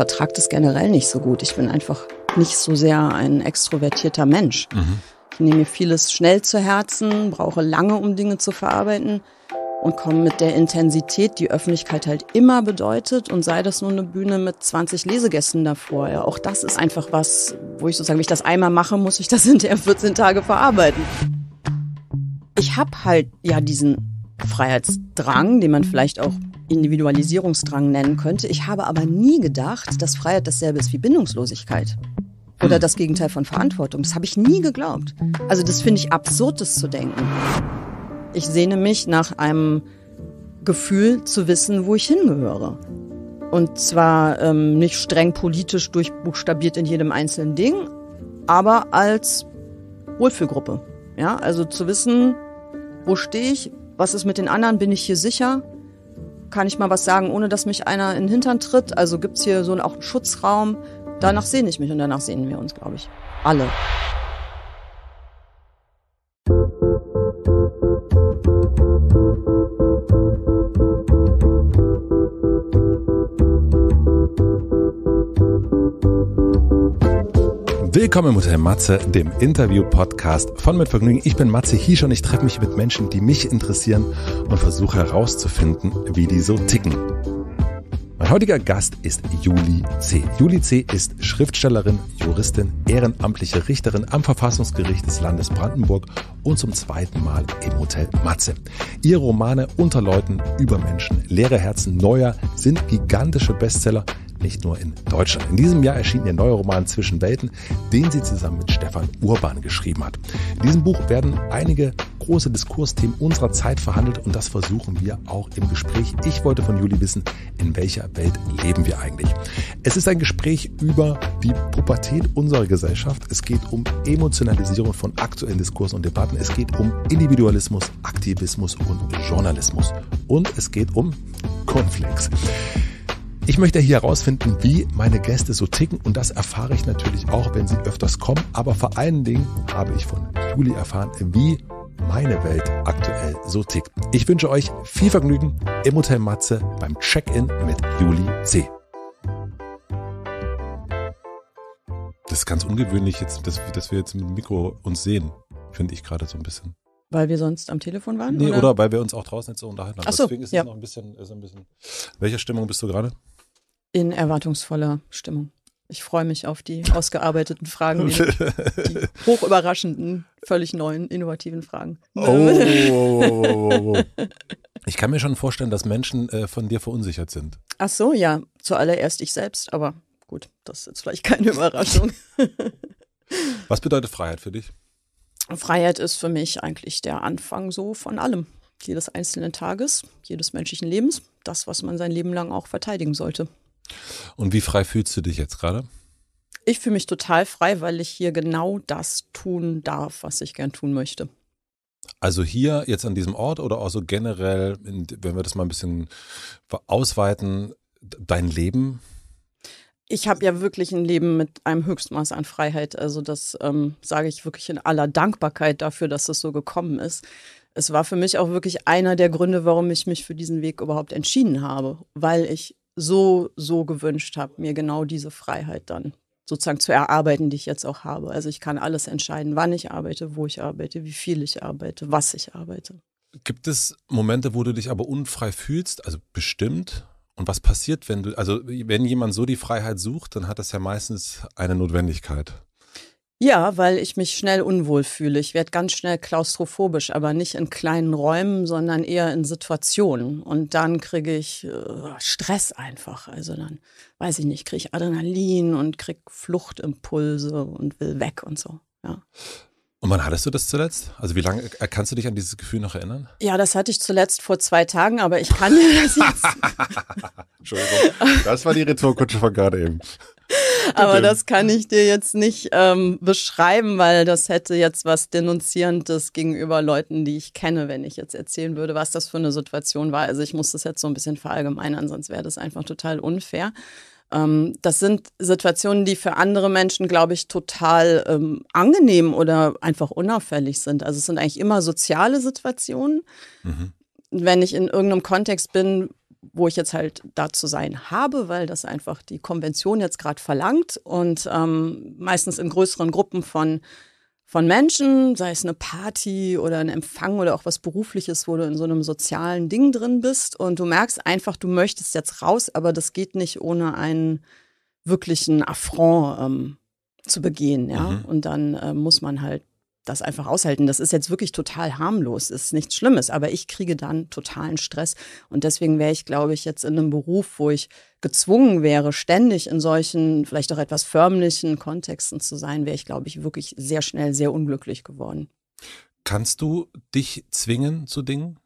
vertrage das generell nicht so gut. Ich bin einfach nicht so sehr ein extrovertierter Mensch. Mhm. Ich nehme vieles schnell zu Herzen, brauche lange, um Dinge zu verarbeiten und komme mit der Intensität, die Öffentlichkeit halt immer bedeutet und sei das nur eine Bühne mit 20 Lesegästen davor. Ja, auch das ist einfach was, wo ich sozusagen, wenn ich das einmal mache, muss ich das hinterher 14 Tage verarbeiten. Ich habe halt ja diesen Freiheitsdrang, den man vielleicht auch Individualisierungsdrang nennen könnte. Ich habe aber nie gedacht, dass Freiheit dasselbe ist wie Bindungslosigkeit oder hm. das Gegenteil von Verantwortung. Das habe ich nie geglaubt. Also das finde ich absurd, das zu denken. Ich sehne mich nach einem Gefühl zu wissen, wo ich hingehöre. Und zwar ähm, nicht streng politisch durchbuchstabiert in jedem einzelnen Ding, aber als Wohlfühlgruppe. Ja, also zu wissen, wo stehe ich, was ist mit den anderen, bin ich hier sicher, kann ich mal was sagen, ohne dass mich einer in den Hintern tritt. Also gibt's hier so einen, auch einen Schutzraum. Danach sehne ich mich und danach sehen wir uns, glaube ich. Alle. Willkommen im Hotel Matze, dem Interview-Podcast von Mit Vergnügen. Ich bin Matze Hiesch und ich treffe mich mit Menschen, die mich interessieren und versuche herauszufinden, wie die so ticken. Mein heutiger Gast ist Juli C. Juli C. ist Schriftstellerin, Juristin, ehrenamtliche Richterin am Verfassungsgericht des Landes Brandenburg und zum zweiten Mal im Hotel Matze. Ihre Romane Unterleuten, Übermenschen, leere Herzen, Neuer sind gigantische Bestseller, nicht nur in Deutschland. In diesem Jahr erschien ihr Neuroman Zwischen Welten, den sie zusammen mit Stefan Urban geschrieben hat. In diesem Buch werden einige große Diskursthemen unserer Zeit verhandelt und das versuchen wir auch im Gespräch. Ich wollte von Juli wissen, in welcher Welt leben wir eigentlich? Es ist ein Gespräch über die Pubertät unserer Gesellschaft. Es geht um Emotionalisierung von aktuellen Diskursen und Debatten. Es geht um Individualismus, Aktivismus und Journalismus. Und es geht um Konflikts. Ich möchte hier herausfinden, wie meine Gäste so ticken und das erfahre ich natürlich auch, wenn sie öfters kommen. Aber vor allen Dingen habe ich von Juli erfahren, wie meine Welt aktuell so tickt. Ich wünsche euch viel Vergnügen im Hotel Matze beim Check-in mit Juli C. Das ist ganz ungewöhnlich jetzt, dass, dass wir jetzt mit dem Mikro uns sehen, finde ich gerade so ein bisschen. Weil wir sonst am Telefon waren? Nee, oder, oder weil wir uns auch draußen jetzt so unterhalten haben. Ach so, Deswegen ist ja. noch ein bisschen, ist ein bisschen. Welcher Stimmung bist du gerade? in erwartungsvoller Stimmung. Ich freue mich auf die ausgearbeiteten Fragen, die, die hochüberraschenden, völlig neuen, innovativen Fragen. Oh, Ich kann mir schon vorstellen, dass Menschen äh, von dir verunsichert sind. Ach so, ja, zuallererst ich selbst, aber gut, das ist jetzt vielleicht keine Überraschung. Was bedeutet Freiheit für dich? Freiheit ist für mich eigentlich der Anfang so von allem. Jedes einzelnen Tages, jedes menschlichen Lebens, das, was man sein Leben lang auch verteidigen sollte. Und wie frei fühlst du dich jetzt gerade? Ich fühle mich total frei, weil ich hier genau das tun darf, was ich gern tun möchte. Also hier jetzt an diesem Ort oder auch so generell, wenn wir das mal ein bisschen ausweiten, dein Leben? Ich habe ja wirklich ein Leben mit einem Höchstmaß an Freiheit. Also das ähm, sage ich wirklich in aller Dankbarkeit dafür, dass das so gekommen ist. Es war für mich auch wirklich einer der Gründe, warum ich mich für diesen Weg überhaupt entschieden habe, weil ich so, so gewünscht habe, mir genau diese Freiheit dann sozusagen zu erarbeiten, die ich jetzt auch habe. Also ich kann alles entscheiden, wann ich arbeite, wo ich arbeite, wie viel ich arbeite, was ich arbeite. Gibt es Momente, wo du dich aber unfrei fühlst? Also bestimmt. Und was passiert, wenn du, also wenn jemand so die Freiheit sucht, dann hat das ja meistens eine Notwendigkeit. Ja, weil ich mich schnell unwohl fühle. Ich werde ganz schnell klaustrophobisch, aber nicht in kleinen Räumen, sondern eher in Situationen. Und dann kriege ich äh, Stress einfach. Also dann, weiß ich nicht, kriege ich Adrenalin und kriege Fluchtimpulse und will weg und so. Ja. Und wann hattest du das zuletzt? Also wie lange äh, kannst du dich an dieses Gefühl noch erinnern? Ja, das hatte ich zuletzt vor zwei Tagen, aber ich kann mir das jetzt. Entschuldigung, das war die Retourkutsche von gerade eben. Aber okay. das kann ich dir jetzt nicht ähm, beschreiben, weil das hätte jetzt was Denunzierendes gegenüber Leuten, die ich kenne, wenn ich jetzt erzählen würde, was das für eine Situation war. Also ich muss das jetzt so ein bisschen verallgemeinern, sonst wäre das einfach total unfair. Ähm, das sind Situationen, die für andere Menschen, glaube ich, total ähm, angenehm oder einfach unauffällig sind. Also es sind eigentlich immer soziale Situationen. Mhm wenn ich in irgendeinem Kontext bin, wo ich jetzt halt da zu sein habe, weil das einfach die Konvention jetzt gerade verlangt und ähm, meistens in größeren Gruppen von von Menschen, sei es eine Party oder ein Empfang oder auch was Berufliches, wo du in so einem sozialen Ding drin bist und du merkst einfach, du möchtest jetzt raus, aber das geht nicht ohne einen wirklichen Affront ähm, zu begehen, ja. Mhm. Und dann äh, muss man halt das einfach aushalten. Das ist jetzt wirklich total harmlos, ist nichts Schlimmes, aber ich kriege dann totalen Stress. Und deswegen wäre ich, glaube ich, jetzt in einem Beruf, wo ich gezwungen wäre, ständig in solchen, vielleicht auch etwas förmlichen Kontexten zu sein, wäre ich, glaube ich, wirklich sehr schnell sehr unglücklich geworden. Kannst du dich zwingen zu Dingen?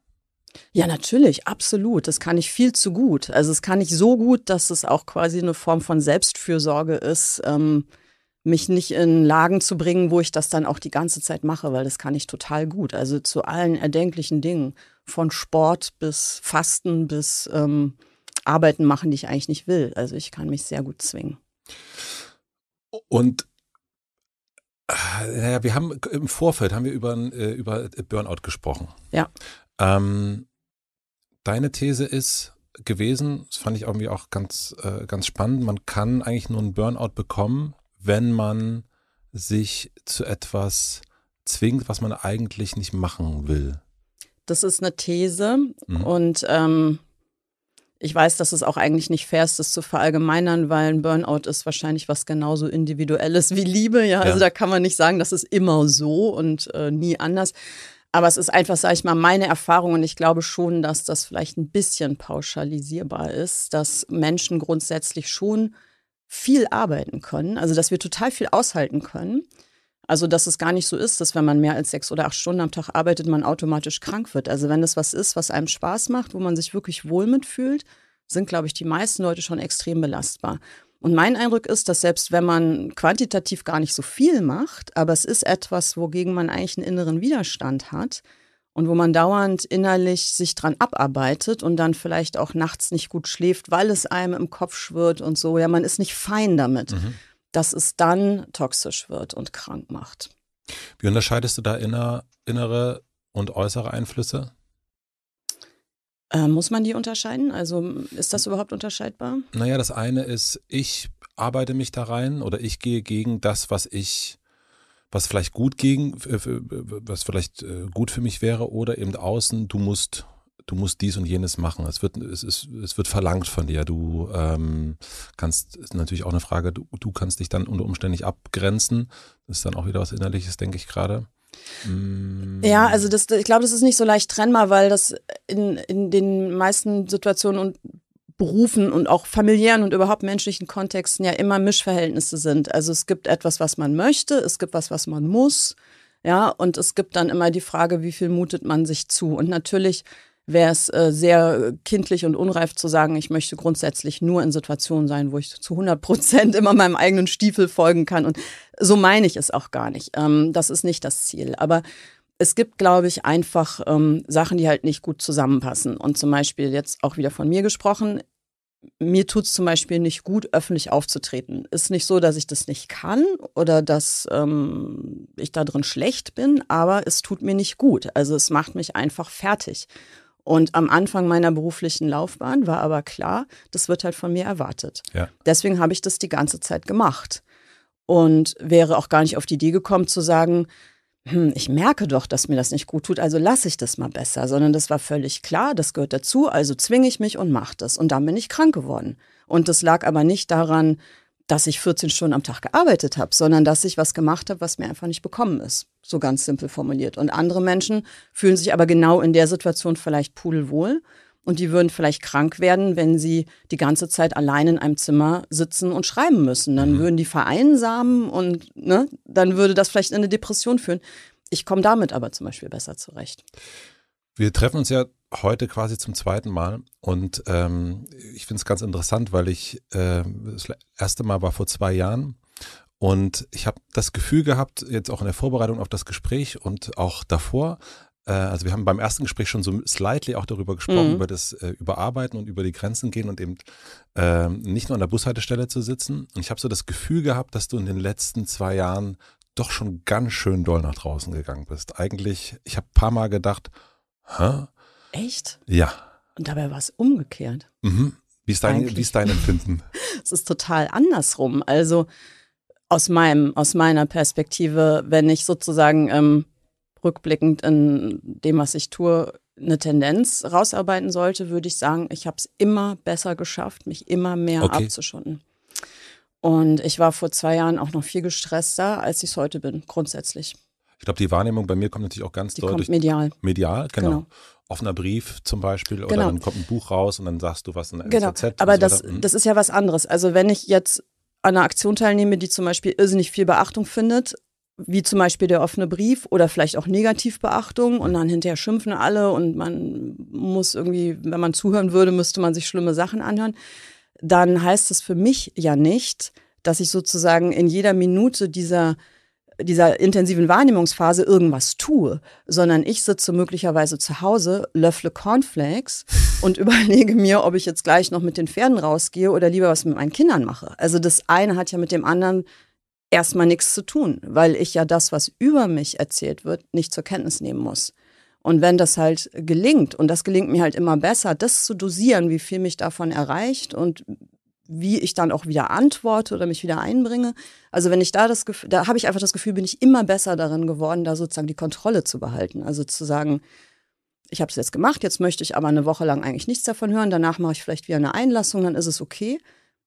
Ja, natürlich, absolut. Das kann ich viel zu gut. Also es kann ich so gut, dass es auch quasi eine Form von Selbstfürsorge ist. Ähm, mich nicht in Lagen zu bringen, wo ich das dann auch die ganze Zeit mache, weil das kann ich total gut. Also zu allen erdenklichen Dingen, von Sport bis Fasten bis ähm, Arbeiten machen, die ich eigentlich nicht will. Also ich kann mich sehr gut zwingen. Und äh, naja, wir haben im Vorfeld haben wir über, äh, über äh, Burnout gesprochen. Ja. Ähm, deine These ist gewesen, das fand ich irgendwie auch ganz, ganz spannend, man kann eigentlich nur einen Burnout bekommen, wenn man sich zu etwas zwingt, was man eigentlich nicht machen will? Das ist eine These mhm. und ähm, ich weiß, dass es auch eigentlich nicht fair ist, das zu verallgemeinern, weil ein Burnout ist wahrscheinlich was genauso Individuelles wie Liebe. Ja, also da kann man nicht sagen, das ist immer so und äh, nie anders. Aber es ist einfach, sage ich mal, meine Erfahrung und ich glaube schon, dass das vielleicht ein bisschen pauschalisierbar ist, dass Menschen grundsätzlich schon viel arbeiten können, also dass wir total viel aushalten können. Also, dass es gar nicht so ist, dass wenn man mehr als sechs oder acht Stunden am Tag arbeitet, man automatisch krank wird. Also, wenn das was ist, was einem Spaß macht, wo man sich wirklich wohl mitfühlt, sind, glaube ich, die meisten Leute schon extrem belastbar. Und mein Eindruck ist, dass selbst wenn man quantitativ gar nicht so viel macht, aber es ist etwas, wogegen man eigentlich einen inneren Widerstand hat, und wo man dauernd innerlich sich dran abarbeitet und dann vielleicht auch nachts nicht gut schläft, weil es einem im Kopf schwirrt und so. Ja, man ist nicht fein damit, mhm. dass es dann toxisch wird und krank macht. Wie unterscheidest du da inner, innere und äußere Einflüsse? Äh, muss man die unterscheiden? Also ist das überhaupt unterscheidbar? Naja, das eine ist, ich arbeite mich da rein oder ich gehe gegen das, was ich was vielleicht gut gegen, was vielleicht äh, gut für mich wäre, oder eben außen, du musst, du musst dies und jenes machen. Es wird, es ist, es wird verlangt von dir. Du ähm, kannst, ist natürlich auch eine Frage, du, du kannst dich dann unter Umständen nicht abgrenzen. Das ist dann auch wieder was Innerliches, denke ich gerade. Mm. Ja, also das, ich glaube, das ist nicht so leicht trennbar, weil das in, in den meisten Situationen und Berufen und auch familiären und überhaupt menschlichen Kontexten ja immer Mischverhältnisse sind. Also es gibt etwas, was man möchte, es gibt was, was man muss, ja, und es gibt dann immer die Frage, wie viel mutet man sich zu. Und natürlich wäre es äh, sehr kindlich und unreif zu sagen, ich möchte grundsätzlich nur in Situationen sein, wo ich zu 100 Prozent immer meinem eigenen Stiefel folgen kann. Und so meine ich es auch gar nicht. Ähm, das ist nicht das Ziel. Aber es gibt, glaube ich, einfach ähm, Sachen, die halt nicht gut zusammenpassen. Und zum Beispiel jetzt auch wieder von mir gesprochen, mir tut es zum Beispiel nicht gut, öffentlich aufzutreten. Ist nicht so, dass ich das nicht kann oder dass ähm, ich da drin schlecht bin, aber es tut mir nicht gut. Also es macht mich einfach fertig. Und am Anfang meiner beruflichen Laufbahn war aber klar, das wird halt von mir erwartet. Ja. Deswegen habe ich das die ganze Zeit gemacht und wäre auch gar nicht auf die Idee gekommen zu sagen, hm, ich merke doch, dass mir das nicht gut tut, also lasse ich das mal besser, sondern das war völlig klar, das gehört dazu, also zwinge ich mich und mache das. Und dann bin ich krank geworden. Und das lag aber nicht daran, dass ich 14 Stunden am Tag gearbeitet habe, sondern dass ich was gemacht habe, was mir einfach nicht bekommen ist. So ganz simpel formuliert. Und andere Menschen fühlen sich aber genau in der Situation vielleicht pudelwohl und die würden vielleicht krank werden, wenn sie die ganze Zeit allein in einem Zimmer sitzen und schreiben müssen. Dann mhm. würden die vereinsamen und ne, dann würde das vielleicht in eine Depression führen. Ich komme damit aber zum Beispiel besser zurecht. Wir treffen uns ja heute quasi zum zweiten Mal und ähm, ich finde es ganz interessant, weil ich äh, das erste Mal war vor zwei Jahren und ich habe das Gefühl gehabt, jetzt auch in der Vorbereitung auf das Gespräch und auch davor, äh, also wir haben beim ersten Gespräch schon so slightly auch darüber gesprochen, mhm. über das äh, Überarbeiten und über die Grenzen gehen und eben äh, nicht nur an der Bushaltestelle zu sitzen. Und ich habe so das Gefühl gehabt, dass du in den letzten zwei Jahren doch schon ganz schön doll nach draußen gegangen bist. Eigentlich, ich habe ein paar Mal gedacht, hä? Echt? Ja. Und dabei war es umgekehrt. Mhm. Wie ist dein, wie ist dein Empfinden? es ist total andersrum. Also aus meinem, aus meiner Perspektive, wenn ich sozusagen ähm, rückblickend in dem, was ich tue, eine Tendenz rausarbeiten sollte, würde ich sagen, ich habe es immer besser geschafft, mich immer mehr okay. abzuschotten. Und ich war vor zwei Jahren auch noch viel gestresster, als ich es heute bin, grundsätzlich. Ich glaube, die Wahrnehmung bei mir kommt natürlich auch ganz die deutlich. Kommt medial. Medial, genau. genau. Offener Brief zum Beispiel genau. oder dann kommt ein Buch raus und dann sagst du was in der genau. SZ Aber so das, mhm. das ist ja was anderes. Also wenn ich jetzt an einer Aktion teilnehme, die zum Beispiel irrsinnig viel Beachtung findet, wie zum Beispiel der offene Brief oder vielleicht auch Negativbeachtung und dann hinterher schimpfen alle und man muss irgendwie, wenn man zuhören würde, müsste man sich schlimme Sachen anhören, dann heißt das für mich ja nicht, dass ich sozusagen in jeder Minute dieser dieser intensiven Wahrnehmungsphase irgendwas tue, sondern ich sitze möglicherweise zu Hause, löffle Cornflakes und überlege mir, ob ich jetzt gleich noch mit den Pferden rausgehe oder lieber was mit meinen Kindern mache. Also das eine hat ja mit dem anderen erstmal nichts zu tun, weil ich ja das, was über mich erzählt wird, nicht zur Kenntnis nehmen muss. Und wenn das halt gelingt, und das gelingt mir halt immer besser, das zu dosieren, wie viel mich davon erreicht und wie ich dann auch wieder antworte oder mich wieder einbringe. Also wenn ich da das Gefühl, da habe ich einfach das Gefühl, bin ich immer besser darin geworden, da sozusagen die Kontrolle zu behalten. Also zu sagen, ich habe es jetzt gemacht, jetzt möchte ich aber eine Woche lang eigentlich nichts davon hören, danach mache ich vielleicht wieder eine Einlassung, dann ist es okay.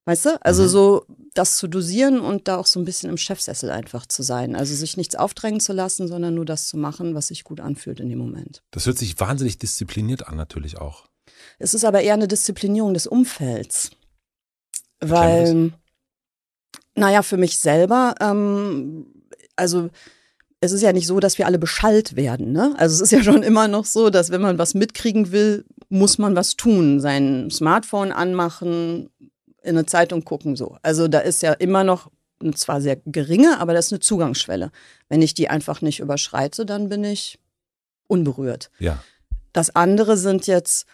Weißt du? Also mhm. so das zu dosieren und da auch so ein bisschen im Chefsessel einfach zu sein. Also sich nichts aufdrängen zu lassen, sondern nur das zu machen, was sich gut anfühlt in dem Moment. Das hört sich wahnsinnig diszipliniert an, natürlich auch. Es ist aber eher eine Disziplinierung des Umfelds. Weil, naja, für mich selber, ähm, also es ist ja nicht so, dass wir alle beschallt werden. Ne? Also es ist ja schon immer noch so, dass wenn man was mitkriegen will, muss man was tun. Sein Smartphone anmachen, in eine Zeitung gucken so. Also da ist ja immer noch zwar sehr geringe, aber das ist eine Zugangsschwelle. Wenn ich die einfach nicht überschreite, dann bin ich unberührt. Ja. Das andere sind jetzt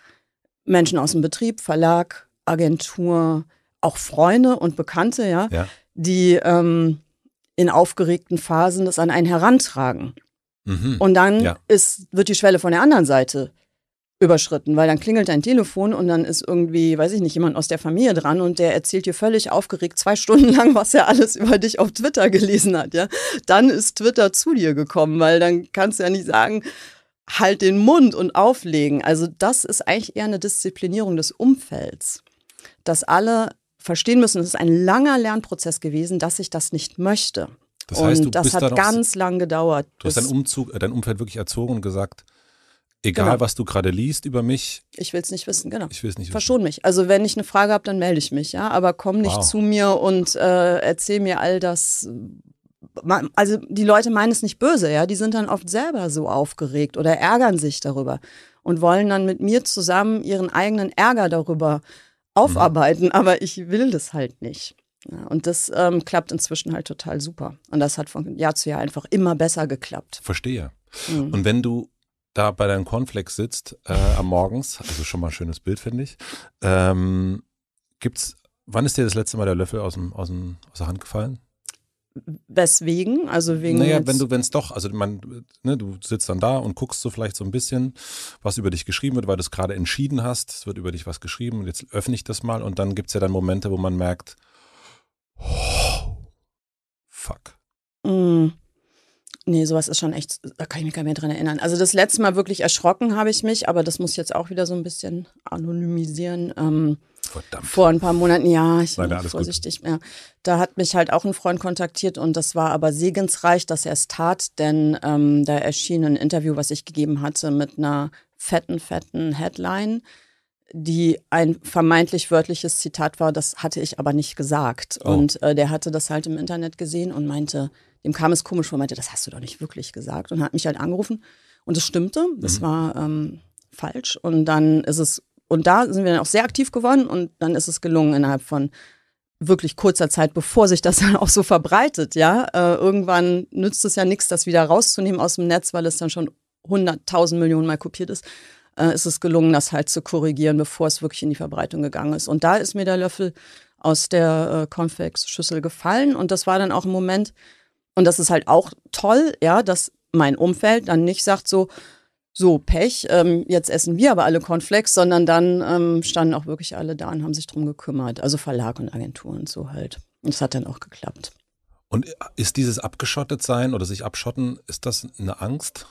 Menschen aus dem Betrieb, Verlag, Agentur, auch Freunde und Bekannte, ja, ja. die ähm, in aufgeregten Phasen das an einen herantragen. Mhm. Und dann ja. ist, wird die Schwelle von der anderen Seite überschritten, weil dann klingelt dein Telefon und dann ist irgendwie, weiß ich nicht, jemand aus der Familie dran und der erzählt dir völlig aufgeregt zwei Stunden lang, was er alles über dich auf Twitter gelesen hat, ja. Dann ist Twitter zu dir gekommen, weil dann kannst du ja nicht sagen, halt den Mund und auflegen. Also das ist eigentlich eher eine Disziplinierung des Umfelds, dass alle verstehen müssen, es ist ein langer Lernprozess gewesen, dass ich das nicht möchte. Das heißt, und das hat ganz lang gedauert. Du hast dein, Umzug, äh, dein Umfeld wirklich erzogen und gesagt, Egal, genau. was du gerade liest über mich. Ich will es nicht wissen, genau. Ich will's es nicht wissen. Verschon mich. Also wenn ich eine Frage habe, dann melde ich mich, ja. Aber komm nicht wow. zu mir und äh, erzähl mir all das. Also die Leute meinen es nicht böse, ja. Die sind dann oft selber so aufgeregt oder ärgern sich darüber und wollen dann mit mir zusammen ihren eigenen Ärger darüber mhm. aufarbeiten. Mhm. Aber ich will das halt nicht. Ja, und das ähm, klappt inzwischen halt total super. Und das hat von Jahr zu Jahr einfach immer besser geklappt. Verstehe. Mhm. Und wenn du da bei deinem Cornflakes sitzt äh, am Morgens, also schon mal ein schönes Bild, finde ich. Ähm, gibt's, wann ist dir das letzte Mal der Löffel aus, dem, aus, dem, aus der Hand gefallen? Weswegen? Also wegen. Naja, wenn du, wenn es doch, also man, ne, du sitzt dann da und guckst so vielleicht so ein bisschen, was über dich geschrieben wird, weil du es gerade entschieden hast, es wird über dich was geschrieben und jetzt öffne ich das mal und dann gibt es ja dann Momente, wo man merkt, oh, fuck. Mm. Nee, sowas ist schon echt, da kann ich mich gar nicht mehr dran erinnern. Also das letzte Mal wirklich erschrocken habe ich mich, aber das muss ich jetzt auch wieder so ein bisschen anonymisieren. Ähm, Verdammt. Vor ein paar Monaten, ja, ich war vorsichtig. Gut. Ja. Da hat mich halt auch ein Freund kontaktiert und das war aber segensreich, dass er es tat, denn ähm, da erschien ein Interview, was ich gegeben hatte, mit einer fetten, fetten Headline, die ein vermeintlich wörtliches Zitat war, das hatte ich aber nicht gesagt. Oh. Und äh, der hatte das halt im Internet gesehen und meinte, dem kam es komisch vor, meinte, das hast du doch nicht wirklich gesagt und hat mich halt angerufen und es stimmte, das mhm. war ähm, falsch und dann ist es und da sind wir dann auch sehr aktiv geworden und dann ist es gelungen innerhalb von wirklich kurzer Zeit, bevor sich das dann auch so verbreitet, ja. Äh, irgendwann nützt es ja nichts, das wieder rauszunehmen aus dem Netz, weil es dann schon 100.000 Millionen Mal kopiert ist, äh, ist es gelungen, das halt zu korrigieren, bevor es wirklich in die Verbreitung gegangen ist. Und da ist mir der Löffel aus der äh, Konfex-Schüssel gefallen und das war dann auch ein Moment, und das ist halt auch toll, ja, dass mein Umfeld dann nicht sagt so, so Pech, ähm, jetzt essen wir aber alle Cornflakes, sondern dann ähm, standen auch wirklich alle da und haben sich drum gekümmert. Also Verlag und Agentur und so halt. Und es hat dann auch geklappt. Und ist dieses Abgeschottetsein oder sich abschotten, ist das eine Angst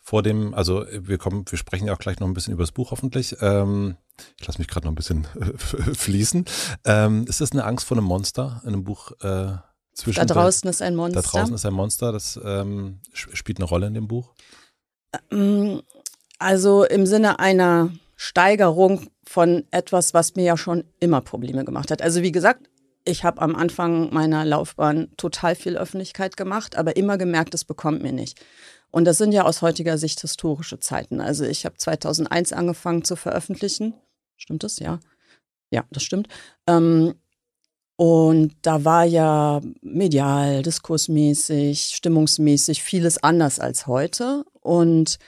vor dem, also wir kommen, wir sprechen ja auch gleich noch ein bisschen über das Buch hoffentlich. Ähm, ich lasse mich gerade noch ein bisschen äh, fließen. Ähm, ist das eine Angst vor einem Monster in einem Buch? Äh zwischen da draußen ist ein Monster. Da draußen ist ein Monster, das ähm, spielt eine Rolle in dem Buch? Ähm, also im Sinne einer Steigerung von etwas, was mir ja schon immer Probleme gemacht hat. Also wie gesagt, ich habe am Anfang meiner Laufbahn total viel Öffentlichkeit gemacht, aber immer gemerkt, es bekommt mir nicht. Und das sind ja aus heutiger Sicht historische Zeiten. Also ich habe 2001 angefangen zu veröffentlichen. Stimmt das? Ja. Ja, das stimmt. Ähm, und da war ja medial, diskursmäßig, stimmungsmäßig vieles anders als heute. Und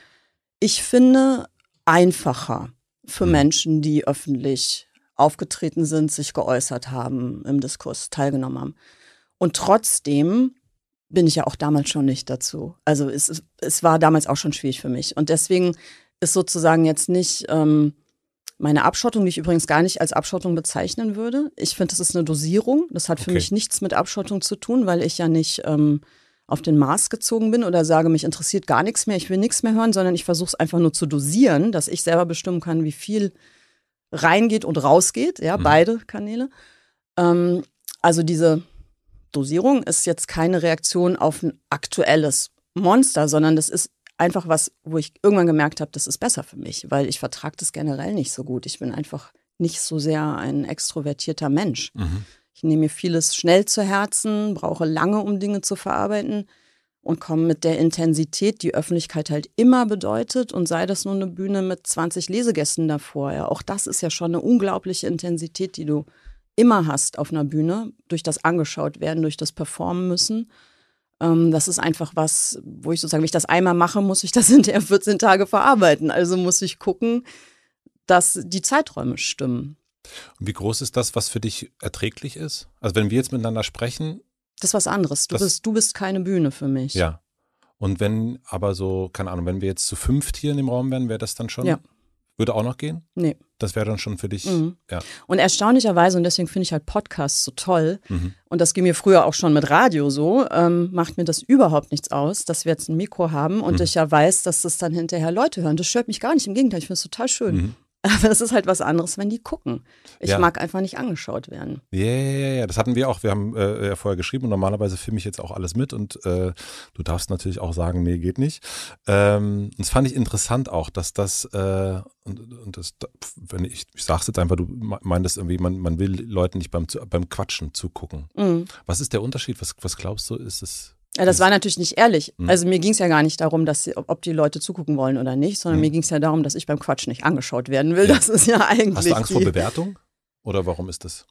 ich finde einfacher für mhm. Menschen, die öffentlich aufgetreten sind, sich geäußert haben, im Diskurs teilgenommen haben. Und trotzdem bin ich ja auch damals schon nicht dazu. Also es, es war damals auch schon schwierig für mich. Und deswegen ist sozusagen jetzt nicht ähm, meine Abschottung, die ich übrigens gar nicht als Abschottung bezeichnen würde. Ich finde, das ist eine Dosierung. Das hat für okay. mich nichts mit Abschottung zu tun, weil ich ja nicht ähm, auf den Mars gezogen bin oder sage, mich interessiert gar nichts mehr, ich will nichts mehr hören, sondern ich versuche es einfach nur zu dosieren, dass ich selber bestimmen kann, wie viel reingeht und rausgeht. Ja, mhm. beide Kanäle. Ähm, also diese Dosierung ist jetzt keine Reaktion auf ein aktuelles Monster, sondern das ist einfach was, wo ich irgendwann gemerkt habe, das ist besser für mich, weil ich vertrage das generell nicht so gut. Ich bin einfach nicht so sehr ein extrovertierter Mensch. Mhm. Ich nehme mir vieles schnell zu Herzen, brauche lange, um Dinge zu verarbeiten und komme mit der Intensität, die Öffentlichkeit halt immer bedeutet und sei das nur eine Bühne mit 20 Lesegästen davor. Ja, auch das ist ja schon eine unglaubliche Intensität, die du immer hast auf einer Bühne, durch das angeschaut werden, durch das performen müssen. Ähm, das ist einfach was, wo ich sozusagen, wenn ich das einmal mache, muss ich das hinterher 14 Tage verarbeiten. Also muss ich gucken, dass die Zeiträume stimmen. Und wie groß ist das, was für dich erträglich ist? Also wenn wir jetzt miteinander sprechen. Das ist was anderes. Du, bist, du bist keine Bühne für mich. Ja. Und wenn aber so, keine Ahnung, wenn wir jetzt zu fünft hier in dem Raum wären, wäre das dann schon? Ja. Würde auch noch gehen? Nee. Das wäre dann schon für dich. Mhm. Ja. Und erstaunlicherweise, und deswegen finde ich halt Podcasts so toll, mhm. und das ging mir früher auch schon mit Radio so, ähm, macht mir das überhaupt nichts aus, dass wir jetzt ein Mikro haben und mhm. ich ja weiß, dass das dann hinterher Leute hören. Das stört mich gar nicht. Im Gegenteil, ich finde es total schön. Mhm. Aber es ist halt was anderes, wenn die gucken. Ich ja. mag einfach nicht angeschaut werden. Ja, ja, ja, das hatten wir auch. Wir haben äh, ja vorher geschrieben und normalerweise filme ich jetzt auch alles mit und äh, du darfst natürlich auch sagen, nee, geht nicht. Ähm, das fand ich interessant auch, dass das, äh, und, und, das, wenn ich, ich sag's jetzt einfach, du meintest irgendwie, man, man will Leuten nicht beim, beim Quatschen zugucken. Mhm. Was ist der Unterschied? Was, was glaubst du, ist es? Ja, das hm. war natürlich nicht ehrlich. Hm. Also mir ging es ja gar nicht darum, dass ob die Leute zugucken wollen oder nicht, sondern mhm. mir ging es ja darum, dass ich beim Quatsch nicht angeschaut werden will. Ja. Das ist ja eigentlich. Hast du Angst vor Bewertung? Oder warum ist das?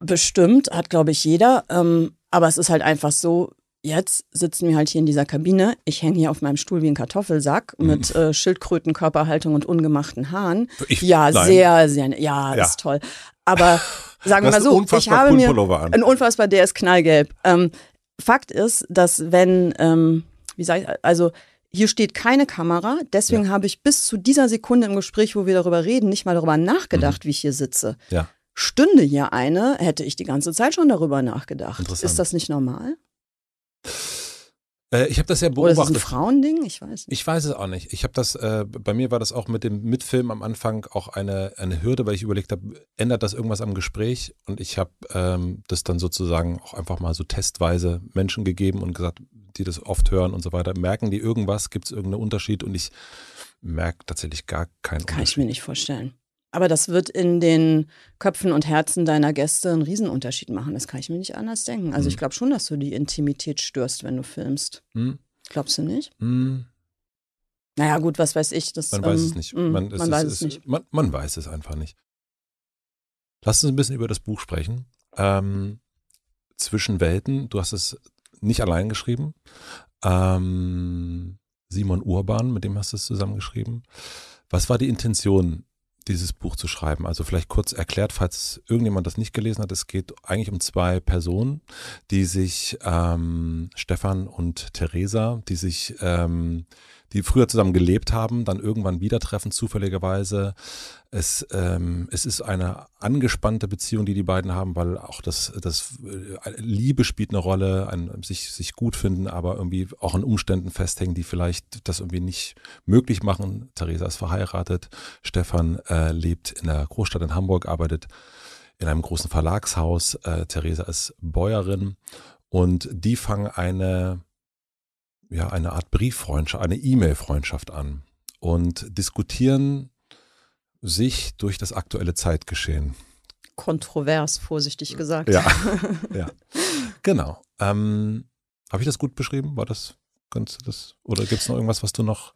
Bestimmt, hat, glaube ich, jeder. Ähm, aber es ist halt einfach so, jetzt sitzen wir halt hier in dieser Kabine. Ich hänge hier auf meinem Stuhl wie ein Kartoffelsack mhm. mit äh, Schildkrötenkörperhaltung und ungemachten Haaren. Ich, ja, nein. sehr, sehr. Ja, ja, ist toll. Aber sagen wir mal so, ich habe mir an. ein unfassbar, der ist knallgelb. Ähm, Fakt ist, dass wenn, ähm, wie sage ich, also hier steht keine Kamera, deswegen ja. habe ich bis zu dieser Sekunde im Gespräch, wo wir darüber reden, nicht mal darüber nachgedacht, mhm. wie ich hier sitze. Ja. Stünde hier eine, hätte ich die ganze Zeit schon darüber nachgedacht. Ist das nicht normal? Äh, ich habe das ja beobachtet. Oder ist das ein Frauending? Ich weiß. Nicht. Ich weiß es auch nicht. Ich habe das, äh, bei mir war das auch mit dem Mitfilm am Anfang auch eine, eine Hürde, weil ich überlegt habe, ändert das irgendwas am Gespräch? Und ich habe ähm, das dann sozusagen auch einfach mal so testweise Menschen gegeben und gesagt, die das oft hören und so weiter. Merken die irgendwas? Gibt es irgendeinen Unterschied? Und ich merke tatsächlich gar keinen Kann Unterschied. Kann ich mir nicht vorstellen. Aber das wird in den Köpfen und Herzen deiner Gäste einen Riesenunterschied machen. Das kann ich mir nicht anders denken. Also mhm. ich hm. glaube schon, dass du die Intimität störst, wenn du filmst. Mhm. Glaubst du nicht? Mhm. Naja, gut, was weiß ich. Das, man ähm, weiß es ähm, nicht. Man, hm, man es, weiß es, es nicht. Man, man, weiß es einfach nicht. Lass uns ein bisschen über das Buch sprechen. Ähm, Zwischen Welten, du hast es nicht allein geschrieben. Ähm, Simon Urban, mit dem hast du es zusammengeschrieben. Was war die Intention dieses Buch zu schreiben? Also vielleicht kurz erklärt, falls irgendjemand das nicht gelesen hat, es geht eigentlich um zwei Personen, die sich ähm, Stefan und Theresa, die sich ähm, die früher zusammen gelebt haben, dann irgendwann wieder treffen, zufälligerweise. Es, ähm, es ist eine angespannte Beziehung, die die beiden haben, weil auch das, das äh, Liebe spielt eine Rolle, ein, sich, sich gut finden, aber irgendwie auch an Umständen festhängen, die vielleicht das irgendwie nicht möglich machen. Theresa ist verheiratet, Stefan äh, lebt in der Großstadt in Hamburg, arbeitet in einem großen Verlagshaus. Äh, Theresa ist Bäuerin und die fangen eine ja, eine Art Brieffreundschaft, eine E-Mail-Freundschaft an und diskutieren sich durch das aktuelle Zeitgeschehen. Kontrovers, vorsichtig gesagt. Ja, ja. genau. Ähm, Habe ich das gut beschrieben? War das, kannst du das, oder gibt es noch irgendwas, was du noch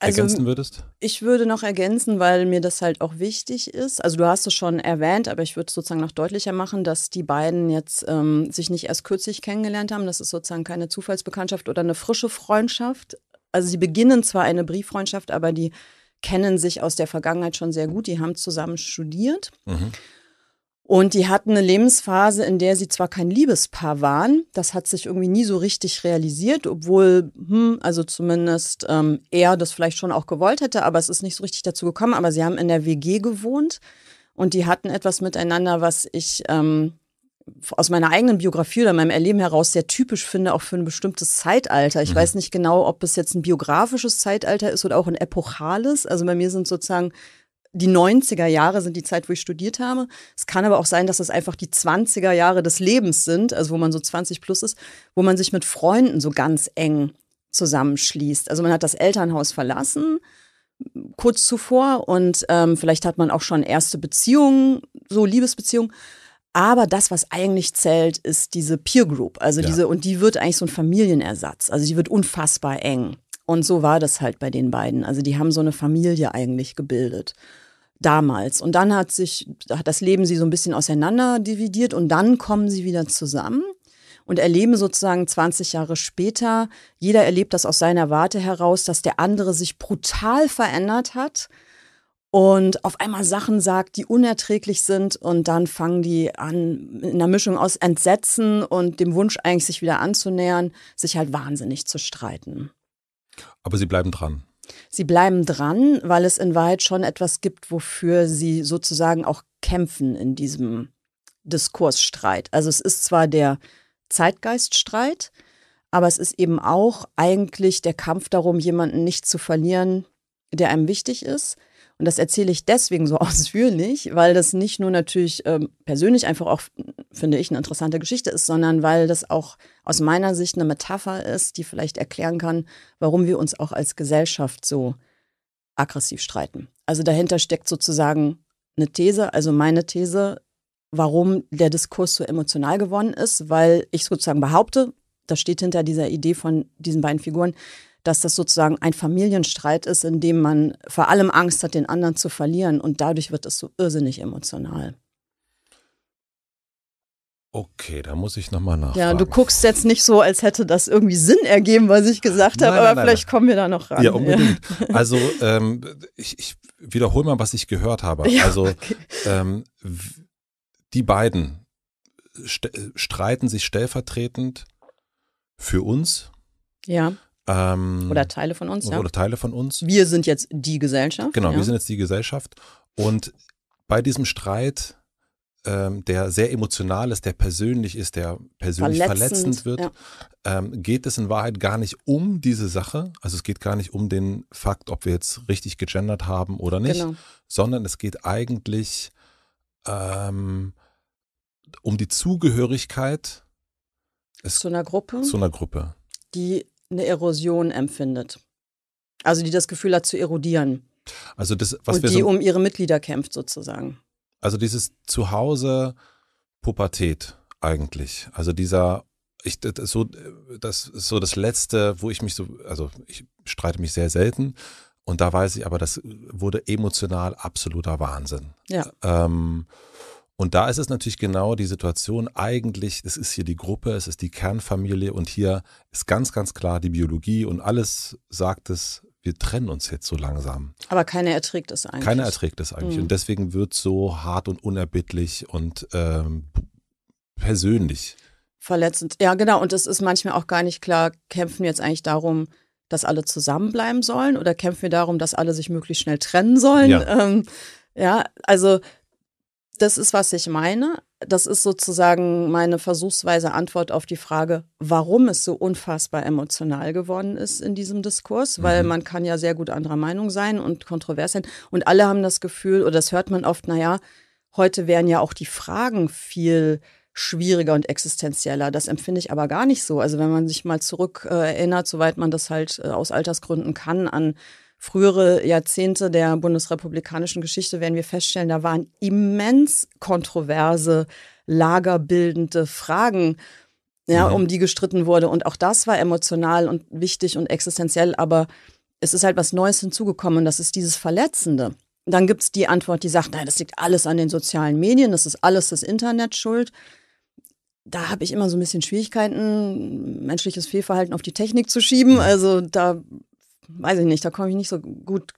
also, ergänzen würdest? Ich würde noch ergänzen, weil mir das halt auch wichtig ist. Also du hast es schon erwähnt, aber ich würde es sozusagen noch deutlicher machen, dass die beiden jetzt ähm, sich nicht erst kürzlich kennengelernt haben. Das ist sozusagen keine Zufallsbekanntschaft oder eine frische Freundschaft. Also sie beginnen zwar eine Brieffreundschaft, aber die kennen sich aus der Vergangenheit schon sehr gut. Die haben zusammen studiert. Mhm. Und die hatten eine Lebensphase, in der sie zwar kein Liebespaar waren, das hat sich irgendwie nie so richtig realisiert, obwohl, hm, also zumindest ähm, er das vielleicht schon auch gewollt hätte, aber es ist nicht so richtig dazu gekommen. Aber sie haben in der WG gewohnt und die hatten etwas miteinander, was ich ähm, aus meiner eigenen Biografie oder meinem Erleben heraus sehr typisch finde, auch für ein bestimmtes Zeitalter. Ich mhm. weiß nicht genau, ob es jetzt ein biografisches Zeitalter ist oder auch ein epochales. Also bei mir sind sozusagen die 90er Jahre sind die Zeit, wo ich studiert habe. Es kann aber auch sein, dass es einfach die 20er Jahre des Lebens sind, also wo man so 20 plus ist, wo man sich mit Freunden so ganz eng zusammenschließt. Also man hat das Elternhaus verlassen kurz zuvor und ähm, vielleicht hat man auch schon erste Beziehungen, so Liebesbeziehungen. Aber das, was eigentlich zählt, ist diese Peer Group. Also ja. diese, und die wird eigentlich so ein Familienersatz. Also die wird unfassbar eng. Und so war das halt bei den beiden. Also die haben so eine Familie eigentlich gebildet damals. Und dann hat sich hat das Leben sie so ein bisschen auseinander dividiert und dann kommen sie wieder zusammen und erleben sozusagen 20 Jahre später, jeder erlebt das aus seiner Warte heraus, dass der andere sich brutal verändert hat und auf einmal Sachen sagt, die unerträglich sind und dann fangen die an, in einer Mischung aus Entsetzen und dem Wunsch eigentlich sich wieder anzunähern, sich halt wahnsinnig zu streiten. Aber Sie bleiben dran. Sie bleiben dran, weil es in Wahrheit schon etwas gibt, wofür Sie sozusagen auch kämpfen in diesem Diskursstreit. Also es ist zwar der Zeitgeiststreit, aber es ist eben auch eigentlich der Kampf darum, jemanden nicht zu verlieren, der einem wichtig ist, und das erzähle ich deswegen so ausführlich, weil das nicht nur natürlich ähm, persönlich einfach auch, finde ich, eine interessante Geschichte ist, sondern weil das auch aus meiner Sicht eine Metapher ist, die vielleicht erklären kann, warum wir uns auch als Gesellschaft so aggressiv streiten. Also dahinter steckt sozusagen eine These, also meine These, warum der Diskurs so emotional geworden ist, weil ich sozusagen behaupte, das steht hinter dieser Idee von diesen beiden Figuren, dass das sozusagen ein Familienstreit ist, in dem man vor allem Angst hat, den anderen zu verlieren. Und dadurch wird es so irrsinnig emotional. Okay, da muss ich nochmal nachfragen. Ja, du guckst jetzt nicht so, als hätte das irgendwie Sinn ergeben, was ich gesagt habe, nein, aber nein, vielleicht nein. kommen wir da noch ran. Ja, unbedingt. Ja. Also ähm, ich, ich, wiederhole mal, was ich gehört habe. Ja, also okay. ähm, die beiden äh, streiten sich stellvertretend für uns. Ja. Ähm, oder Teile von uns, oder, ja. Oder Teile von uns. Wir sind jetzt die Gesellschaft. Genau, ja. wir sind jetzt die Gesellschaft. Und bei diesem Streit, ähm, der sehr emotional ist, der persönlich ist, der persönlich verletzend, verletzend wird, ja. ähm, geht es in Wahrheit gar nicht um diese Sache. Also es geht gar nicht um den Fakt, ob wir jetzt richtig gegendert haben oder nicht, genau. sondern es geht eigentlich ähm, um die Zugehörigkeit. Es, zu einer Gruppe. Zu einer Gruppe. Die eine Erosion empfindet. Also die das Gefühl hat zu erodieren. Also das, was Und wir die so, um ihre Mitglieder kämpft sozusagen. Also dieses Zuhause Pubertät eigentlich. Also dieser ich, das ist so, das ist so das Letzte, wo ich mich so, also ich streite mich sehr selten und da weiß ich aber, das wurde emotional absoluter Wahnsinn. Ja. Ähm, und da ist es natürlich genau die Situation, eigentlich, es ist hier die Gruppe, es ist die Kernfamilie und hier ist ganz, ganz klar die Biologie und alles sagt es, wir trennen uns jetzt so langsam. Aber keiner erträgt es eigentlich. Keiner erträgt es eigentlich. Mhm. Und deswegen wird so hart und unerbittlich und ähm, persönlich. Verletzend. Ja, genau. Und es ist manchmal auch gar nicht klar, kämpfen wir jetzt eigentlich darum, dass alle zusammenbleiben sollen oder kämpfen wir darum, dass alle sich möglichst schnell trennen sollen? Ja, ähm, ja also das ist, was ich meine. Das ist sozusagen meine versuchsweise Antwort auf die Frage, warum es so unfassbar emotional geworden ist in diesem Diskurs, weil mhm. man kann ja sehr gut anderer Meinung sein und kontrovers sein. Und alle haben das Gefühl, oder das hört man oft, naja, heute wären ja auch die Fragen viel schwieriger und existenzieller. Das empfinde ich aber gar nicht so. Also wenn man sich mal zurück äh, erinnert, soweit man das halt äh, aus Altersgründen kann, an frühere Jahrzehnte der bundesrepublikanischen Geschichte werden wir feststellen, da waren immens kontroverse, lagerbildende Fragen, ja, mhm. um die gestritten wurde. Und auch das war emotional und wichtig und existenziell, aber es ist halt was Neues hinzugekommen das ist dieses Verletzende. Dann gibt es die Antwort, die sagt, nein, das liegt alles an den sozialen Medien, das ist alles das Internet schuld da habe ich immer so ein bisschen Schwierigkeiten, menschliches Fehlverhalten auf die Technik zu schieben. Mhm. Also da weiß ich nicht, da komme ich nicht so gut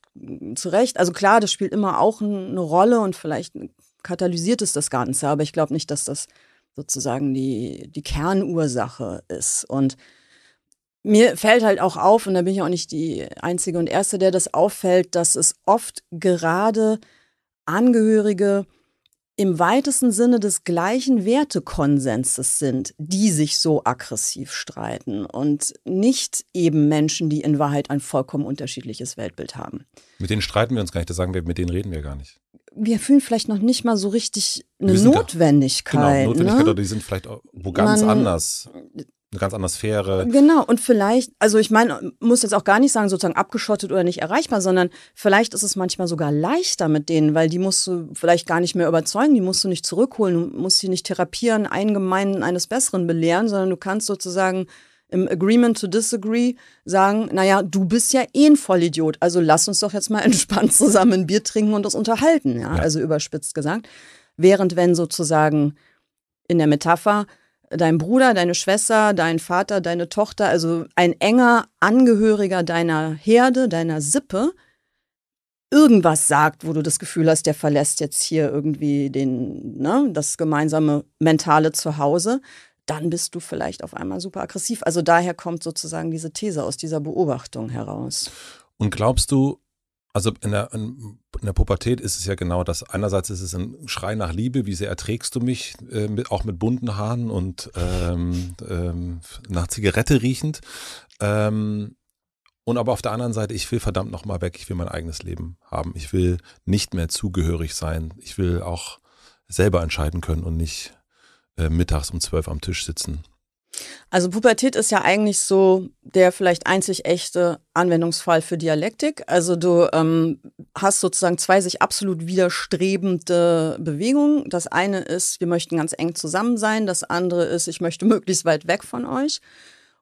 zurecht. Also klar, das spielt immer auch eine Rolle und vielleicht katalysiert es das Ganze, aber ich glaube nicht, dass das sozusagen die, die Kernursache ist. Und mir fällt halt auch auf, und da bin ich auch nicht die Einzige und Erste, der das auffällt, dass es oft gerade Angehörige im weitesten Sinne des gleichen Wertekonsenses sind, die sich so aggressiv streiten und nicht eben Menschen, die in Wahrheit ein vollkommen unterschiedliches Weltbild haben. Mit denen streiten wir uns gar nicht, da sagen wir, mit denen reden wir gar nicht. Wir fühlen vielleicht noch nicht mal so richtig eine Notwendigkeit. Da, genau, Notwendigkeit, ne? oder die sind vielleicht wo ganz Man, anders eine ganz andere Sphäre. Genau, und vielleicht, also ich meine, muss jetzt auch gar nicht sagen, sozusagen abgeschottet oder nicht erreichbar, sondern vielleicht ist es manchmal sogar leichter mit denen, weil die musst du vielleicht gar nicht mehr überzeugen, die musst du nicht zurückholen, du musst sie nicht therapieren, allgemein eines Besseren belehren, sondern du kannst sozusagen im Agreement to Disagree sagen, naja, du bist ja eh ein Vollidiot, also lass uns doch jetzt mal entspannt zusammen ein Bier trinken und das unterhalten, ja, ja. also überspitzt gesagt. Während wenn sozusagen in der Metapher dein Bruder, deine Schwester, dein Vater, deine Tochter, also ein enger Angehöriger deiner Herde, deiner Sippe, irgendwas sagt, wo du das Gefühl hast, der verlässt jetzt hier irgendwie den, ne, das gemeinsame mentale Zuhause, dann bist du vielleicht auf einmal super aggressiv. Also daher kommt sozusagen diese These aus dieser Beobachtung heraus. Und glaubst du, also in der, in der, Pubertät ist es ja genau das. Einerseits ist es ein Schrei nach Liebe, wie sehr erträgst du mich, äh, mit, auch mit bunten Haaren und ähm, ähm, nach Zigarette riechend. Ähm, und aber auf der anderen Seite, ich will verdammt nochmal weg, ich will mein eigenes Leben haben. Ich will nicht mehr zugehörig sein. Ich will auch selber entscheiden können und nicht äh, mittags um zwölf am Tisch sitzen also Pubertät ist ja eigentlich so der vielleicht einzig echte Anwendungsfall für Dialektik. Also du ähm, hast sozusagen zwei sich absolut widerstrebende Bewegungen. Das eine ist, wir möchten ganz eng zusammen sein. Das andere ist, ich möchte möglichst weit weg von euch.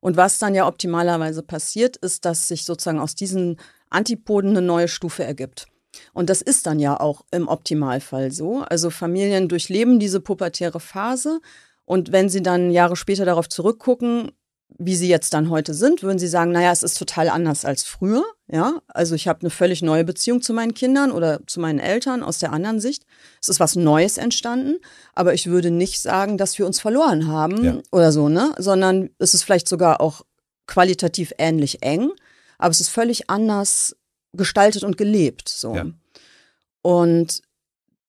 Und was dann ja optimalerweise passiert, ist, dass sich sozusagen aus diesen Antipoden eine neue Stufe ergibt. Und das ist dann ja auch im Optimalfall so. Also Familien durchleben diese pubertäre Phase und wenn sie dann Jahre später darauf zurückgucken, wie sie jetzt dann heute sind, würden sie sagen, naja, es ist total anders als früher. Ja, also ich habe eine völlig neue Beziehung zu meinen Kindern oder zu meinen Eltern aus der anderen Sicht. Es ist was Neues entstanden, aber ich würde nicht sagen, dass wir uns verloren haben ja. oder so, ne? Sondern es ist vielleicht sogar auch qualitativ ähnlich eng, aber es ist völlig anders gestaltet und gelebt. So. Ja. Und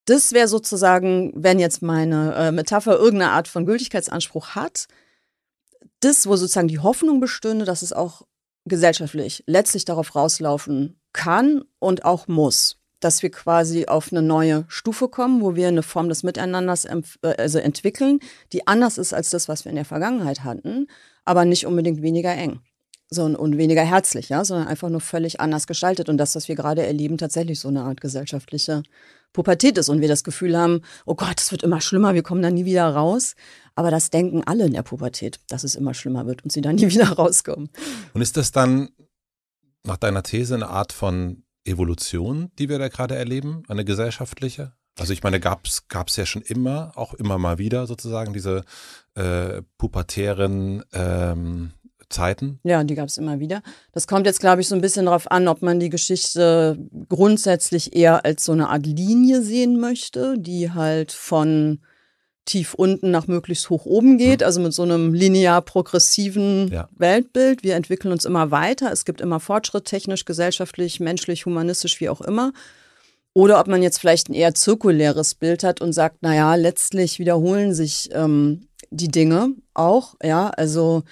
das wäre sozusagen, wenn jetzt meine äh, Metapher irgendeine Art von Gültigkeitsanspruch hat, das, wo sozusagen die Hoffnung bestünde, dass es auch gesellschaftlich letztlich darauf rauslaufen kann und auch muss, dass wir quasi auf eine neue Stufe kommen, wo wir eine Form des Miteinanders äh, also entwickeln, die anders ist als das, was wir in der Vergangenheit hatten, aber nicht unbedingt weniger eng so und weniger herzlich, ja, sondern einfach nur völlig anders gestaltet und das, was wir gerade erleben, tatsächlich so eine Art gesellschaftliche Pubertät ist und wir das Gefühl haben, oh Gott, es wird immer schlimmer, wir kommen da nie wieder raus. Aber das denken alle in der Pubertät, dass es immer schlimmer wird und sie da nie wieder rauskommen. Und ist das dann nach deiner These eine Art von Evolution, die wir da gerade erleben, eine gesellschaftliche? Also ich meine, gab es ja schon immer, auch immer mal wieder sozusagen diese äh, pubertären ähm, Zeiten? Ja, die gab es immer wieder. Das kommt jetzt, glaube ich, so ein bisschen darauf an, ob man die Geschichte grundsätzlich eher als so eine Art Linie sehen möchte, die halt von tief unten nach möglichst hoch oben geht, hm. also mit so einem linear progressiven ja. Weltbild. Wir entwickeln uns immer weiter. Es gibt immer Fortschritt, technisch, gesellschaftlich, menschlich, humanistisch, wie auch immer. Oder ob man jetzt vielleicht ein eher zirkuläres Bild hat und sagt, naja, letztlich wiederholen sich ähm, die Dinge auch, ja, also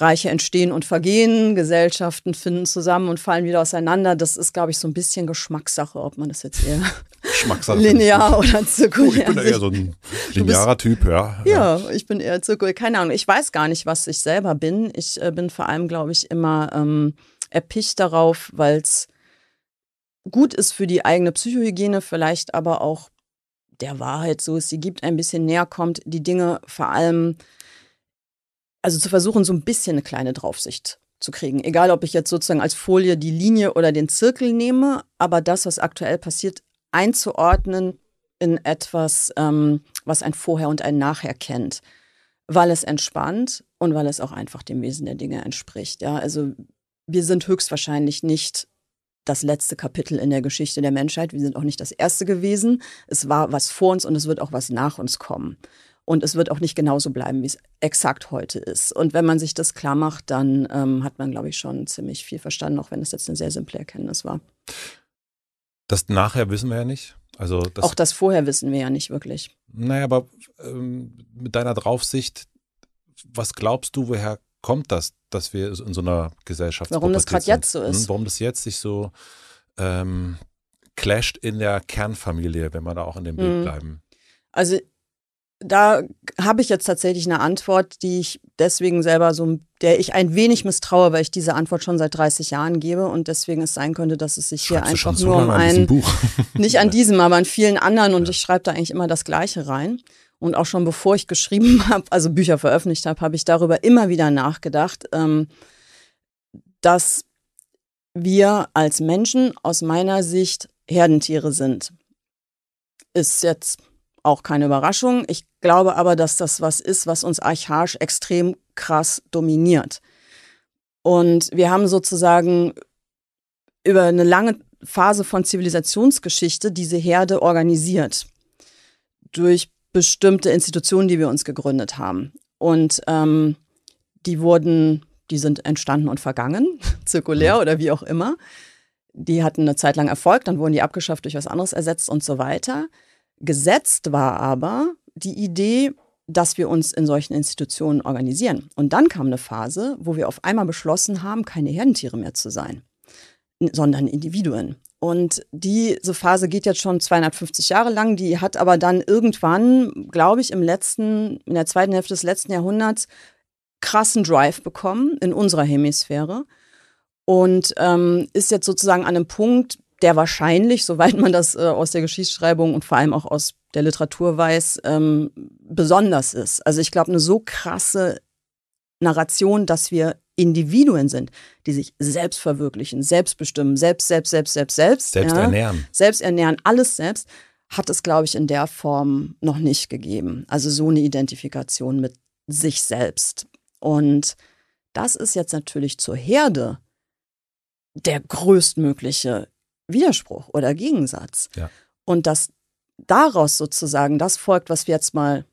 Reiche entstehen und vergehen, Gesellschaften finden zusammen und fallen wieder auseinander. Das ist, glaube ich, so ein bisschen Geschmackssache, ob man das jetzt eher linear oder zirkulär. Oh, ich bin eher so ein linearer Typ, ja. Ja, ich bin eher zirkulär. Keine Ahnung, ich weiß gar nicht, was ich selber bin. Ich äh, bin vor allem, glaube ich, immer ähm, erpicht darauf, weil es gut ist für die eigene Psychohygiene, vielleicht aber auch der Wahrheit, so es sie gibt, ein bisschen näher kommt, die Dinge vor allem also zu versuchen, so ein bisschen eine kleine Draufsicht zu kriegen. Egal, ob ich jetzt sozusagen als Folie die Linie oder den Zirkel nehme, aber das, was aktuell passiert, einzuordnen in etwas, ähm, was ein Vorher und ein Nachher kennt. Weil es entspannt und weil es auch einfach dem Wesen der Dinge entspricht. Ja, also wir sind höchstwahrscheinlich nicht das letzte Kapitel in der Geschichte der Menschheit. Wir sind auch nicht das erste gewesen. Es war was vor uns und es wird auch was nach uns kommen. Und es wird auch nicht genauso bleiben, wie es exakt heute ist. Und wenn man sich das klar macht, dann ähm, hat man, glaube ich, schon ziemlich viel verstanden, auch wenn es jetzt eine sehr simple Erkenntnis war. Das nachher wissen wir ja nicht. Also das, auch das vorher wissen wir ja nicht wirklich. Naja, aber ähm, mit deiner Draufsicht, was glaubst du, woher kommt das, dass wir in so einer Gesellschaft Warum das gerade jetzt so ist. Hm, warum das jetzt sich so ähm, clasht in der Kernfamilie, wenn wir da auch in dem Bild hm. bleiben. Also da habe ich jetzt tatsächlich eine Antwort, die ich deswegen selber so, der ich ein wenig misstraue, weil ich diese Antwort schon seit 30 Jahren gebe und deswegen es sein könnte, dass es sich hier Schreibst einfach so nur um ein, nicht an diesem, aber an vielen anderen und ja. ich schreibe da eigentlich immer das Gleiche rein. Und auch schon bevor ich geschrieben habe, also Bücher veröffentlicht habe, habe ich darüber immer wieder nachgedacht, ähm, dass wir als Menschen aus meiner Sicht Herdentiere sind. Ist jetzt auch keine Überraschung. Ich glaube aber, dass das was ist, was uns archaisch extrem krass dominiert. Und wir haben sozusagen über eine lange Phase von Zivilisationsgeschichte diese Herde organisiert durch bestimmte Institutionen, die wir uns gegründet haben. Und ähm, die wurden, die sind entstanden und vergangen, zirkulär mhm. oder wie auch immer. Die hatten eine Zeit lang Erfolg, dann wurden die abgeschafft, durch was anderes ersetzt und so weiter. Gesetzt war aber die Idee, dass wir uns in solchen Institutionen organisieren. Und dann kam eine Phase, wo wir auf einmal beschlossen haben, keine Herdentiere mehr zu sein, sondern Individuen. Und diese Phase geht jetzt schon 250 Jahre lang, die hat aber dann irgendwann, glaube ich, im letzten, in der zweiten Hälfte des letzten Jahrhunderts krassen Drive bekommen in unserer Hemisphäre und ähm, ist jetzt sozusagen an einem Punkt, der wahrscheinlich, soweit man das äh, aus der Geschichtsschreibung und vor allem auch aus der Literatur weiß, ähm, besonders ist. Also ich glaube, eine so krasse Narration, dass wir Individuen sind, die sich selbst verwirklichen, selbst bestimmen, selbst, selbst, selbst, selbst, selbst. Selbst ja, ernähren. Selbst ernähren, alles selbst, hat es, glaube ich, in der Form noch nicht gegeben. Also so eine Identifikation mit sich selbst. Und das ist jetzt natürlich zur Herde der größtmögliche Widerspruch oder Gegensatz. Ja. Und dass daraus sozusagen das folgt, was wir jetzt mal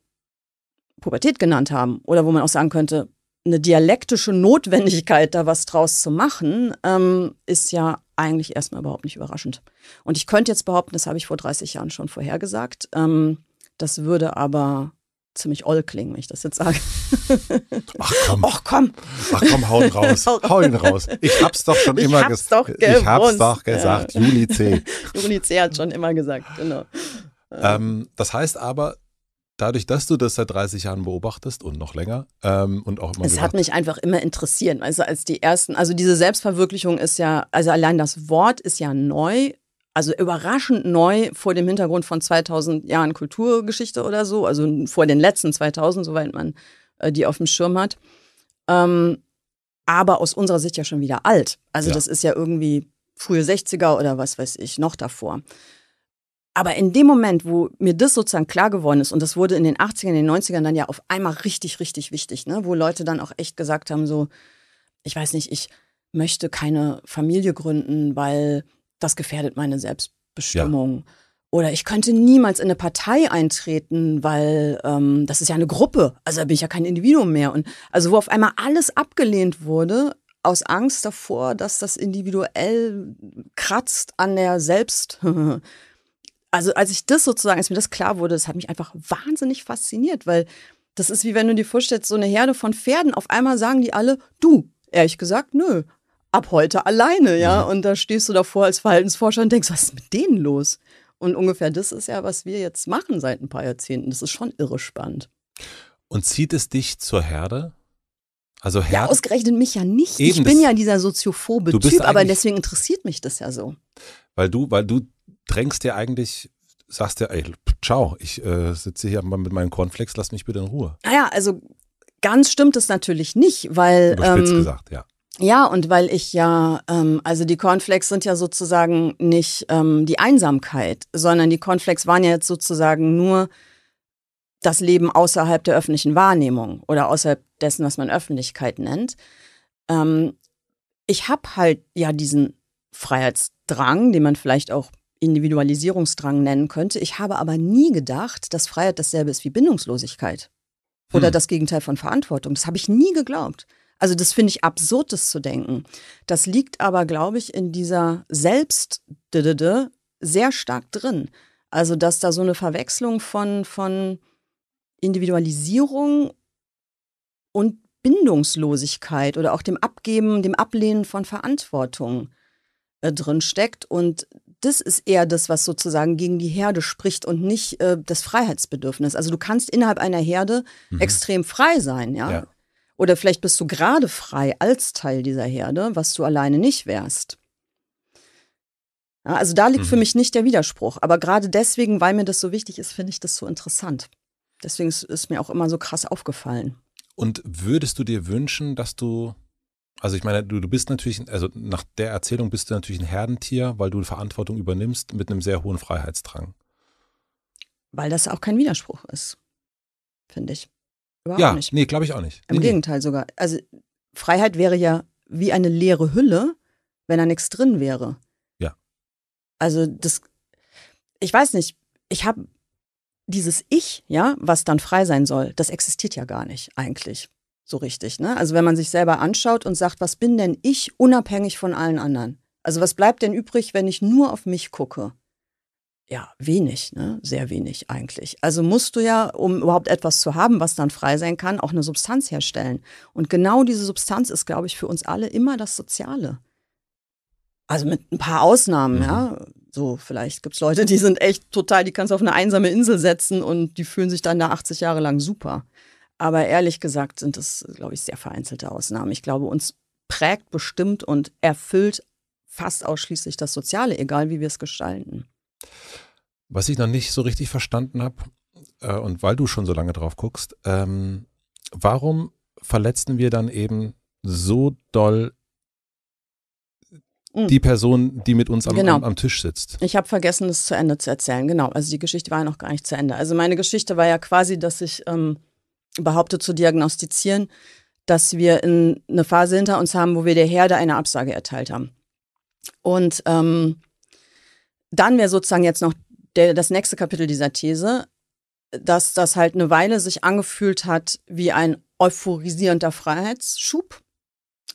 Pubertät genannt haben, oder wo man auch sagen könnte, eine dialektische Notwendigkeit, da was draus zu machen, ähm, ist ja eigentlich erstmal überhaupt nicht überraschend. Und ich könnte jetzt behaupten, das habe ich vor 30 Jahren schon vorhergesagt. Ähm, das würde aber ziemlich oll klingen, wenn ich das jetzt sage. Ach komm. Ach komm. Ach komm, hau ihn raus. hau ihn raus. Ich hab's doch schon ich immer gesagt. Ich hab's doch gesagt. Ja. Juli C. Juli C hat schon immer gesagt, genau. Ähm, das heißt aber, dadurch, dass du das seit 30 Jahren beobachtest und noch länger ähm, und auch immer. Es hat mich einfach immer interessiert. Also als die ersten, also diese Selbstverwirklichung ist ja, also allein das Wort ist ja neu also überraschend neu vor dem Hintergrund von 2000 Jahren Kulturgeschichte oder so, also vor den letzten 2000, soweit man äh, die auf dem Schirm hat. Ähm, aber aus unserer Sicht ja schon wieder alt. Also ja. das ist ja irgendwie frühe 60er oder was weiß ich, noch davor. Aber in dem Moment, wo mir das sozusagen klar geworden ist, und das wurde in den 80ern, in den 90ern dann ja auf einmal richtig, richtig wichtig, ne? wo Leute dann auch echt gesagt haben, so, ich weiß nicht, ich möchte keine Familie gründen, weil das gefährdet meine Selbstbestimmung. Ja. Oder ich könnte niemals in eine Partei eintreten, weil ähm, das ist ja eine Gruppe. Also da bin ich ja kein Individuum mehr. Und also wo auf einmal alles abgelehnt wurde, aus Angst davor, dass das individuell kratzt an der Selbst. also als ich das sozusagen, als mir das klar wurde, das hat mich einfach wahnsinnig fasziniert, weil das ist wie wenn du dir vorstellst, so eine Herde von Pferden, auf einmal sagen die alle, du, ehrlich gesagt, nö ab heute alleine, ja. Mhm. Und da stehst du davor als Verhaltensforscher und denkst, was ist mit denen los? Und ungefähr das ist ja, was wir jetzt machen seit ein paar Jahrzehnten. Das ist schon irre spannend. Und zieht es dich zur Herde? Also Herde? Ja, ausgerechnet mich ja nicht. Eben ich bin ja dieser soziophobe Typ, aber deswegen interessiert mich das ja so. Weil du, weil du drängst dir eigentlich sagst dir, ey, ciao, ich äh, sitze hier mal mit meinen Cornflakes, lass mich bitte in Ruhe. Naja, ah also ganz stimmt es natürlich nicht, weil. Überspitzt ähm, gesagt, ja. Ja, und weil ich ja, ähm, also die Cornflakes sind ja sozusagen nicht ähm, die Einsamkeit, sondern die Cornflakes waren ja jetzt sozusagen nur das Leben außerhalb der öffentlichen Wahrnehmung oder außerhalb dessen, was man Öffentlichkeit nennt. Ähm, ich habe halt ja diesen Freiheitsdrang, den man vielleicht auch Individualisierungsdrang nennen könnte. Ich habe aber nie gedacht, dass Freiheit dasselbe ist wie Bindungslosigkeit oder hm. das Gegenteil von Verantwortung. Das habe ich nie geglaubt. Also das finde ich absurd, das zu denken. Das liegt aber, glaube ich, in dieser Selbst sehr stark drin. Also dass da so eine Verwechslung von, von Individualisierung und Bindungslosigkeit oder auch dem Abgeben, dem Ablehnen von Verantwortung äh, drin steckt. Und das ist eher das, was sozusagen gegen die Herde spricht und nicht äh, das Freiheitsbedürfnis. Also du kannst innerhalb einer Herde mhm. extrem frei sein, ja? ja. Oder vielleicht bist du gerade frei als Teil dieser Herde, was du alleine nicht wärst. Ja, also da liegt mhm. für mich nicht der Widerspruch. Aber gerade deswegen, weil mir das so wichtig ist, finde ich das so interessant. Deswegen ist, ist mir auch immer so krass aufgefallen. Und würdest du dir wünschen, dass du, also ich meine, du, du bist natürlich, also nach der Erzählung bist du natürlich ein Herdentier, weil du Verantwortung übernimmst mit einem sehr hohen Freiheitsdrang. Weil das auch kein Widerspruch ist, finde ich. Überhaupt ja, nicht. nee, glaube ich auch nicht. Im nee, Gegenteil nee. sogar. Also Freiheit wäre ja wie eine leere Hülle, wenn da nichts drin wäre. Ja. Also das, ich weiß nicht, ich habe dieses Ich, ja, was dann frei sein soll, das existiert ja gar nicht eigentlich so richtig. Ne? Also wenn man sich selber anschaut und sagt, was bin denn ich unabhängig von allen anderen? Also was bleibt denn übrig, wenn ich nur auf mich gucke? Ja, wenig, ne? Sehr wenig eigentlich. Also musst du ja, um überhaupt etwas zu haben, was dann frei sein kann, auch eine Substanz herstellen. Und genau diese Substanz ist, glaube ich, für uns alle immer das Soziale. Also mit ein paar Ausnahmen, mhm. ja. So, vielleicht gibt es Leute, die sind echt total, die kannst du auf eine einsame Insel setzen und die fühlen sich dann da 80 Jahre lang super. Aber ehrlich gesagt sind das, glaube ich, sehr vereinzelte Ausnahmen. Ich glaube, uns prägt bestimmt und erfüllt fast ausschließlich das Soziale, egal wie wir es gestalten. Was ich noch nicht so richtig verstanden habe, äh, und weil du schon so lange drauf guckst, ähm, warum verletzen wir dann eben so doll mm. die Person, die mit uns am, genau. am, am Tisch sitzt. Ich habe vergessen, es zu Ende zu erzählen. Genau, also die Geschichte war ja noch gar nicht zu Ende. Also meine Geschichte war ja quasi, dass ich ähm, behaupte zu diagnostizieren, dass wir in eine Phase hinter uns haben, wo wir der Herde eine Absage erteilt haben. Und ähm, dann wäre sozusagen jetzt noch der, das nächste Kapitel dieser These, dass das halt eine Weile sich angefühlt hat wie ein euphorisierender Freiheitsschub.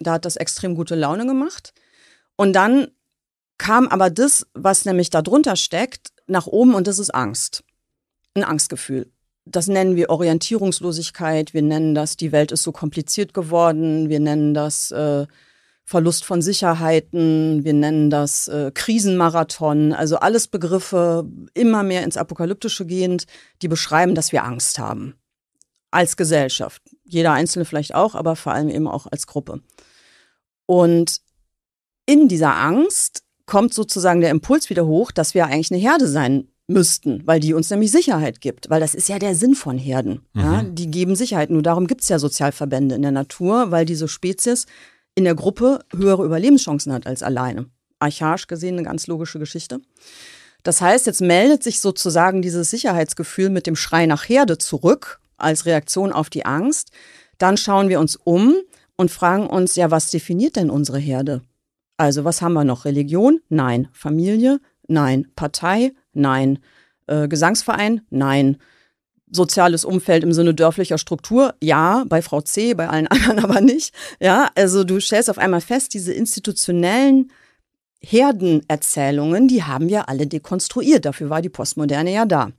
Da hat das extrem gute Laune gemacht. Und dann kam aber das, was nämlich darunter steckt, nach oben und das ist Angst. Ein Angstgefühl. Das nennen wir Orientierungslosigkeit, wir nennen das, die Welt ist so kompliziert geworden, wir nennen das äh, Verlust von Sicherheiten, wir nennen das äh, Krisenmarathon, also alles Begriffe immer mehr ins Apokalyptische gehend, die beschreiben, dass wir Angst haben. Als Gesellschaft. Jeder Einzelne vielleicht auch, aber vor allem eben auch als Gruppe. Und in dieser Angst kommt sozusagen der Impuls wieder hoch, dass wir eigentlich eine Herde sein müssten, weil die uns nämlich Sicherheit gibt. Weil das ist ja der Sinn von Herden. Mhm. Ja? Die geben Sicherheit. Nur darum gibt es ja Sozialverbände in der Natur, weil diese Spezies in der Gruppe höhere Überlebenschancen hat als alleine. Archaisch gesehen eine ganz logische Geschichte. Das heißt, jetzt meldet sich sozusagen dieses Sicherheitsgefühl mit dem Schrei nach Herde zurück als Reaktion auf die Angst. Dann schauen wir uns um und fragen uns, ja, was definiert denn unsere Herde? Also was haben wir noch? Religion? Nein. Familie? Nein. Partei? Nein. Äh, Gesangsverein? Nein soziales Umfeld im Sinne dörflicher Struktur, ja, bei Frau C, bei allen anderen aber nicht. Ja, also du stellst auf einmal fest, diese institutionellen Herdenerzählungen, die haben wir alle dekonstruiert. Dafür war die Postmoderne ja da.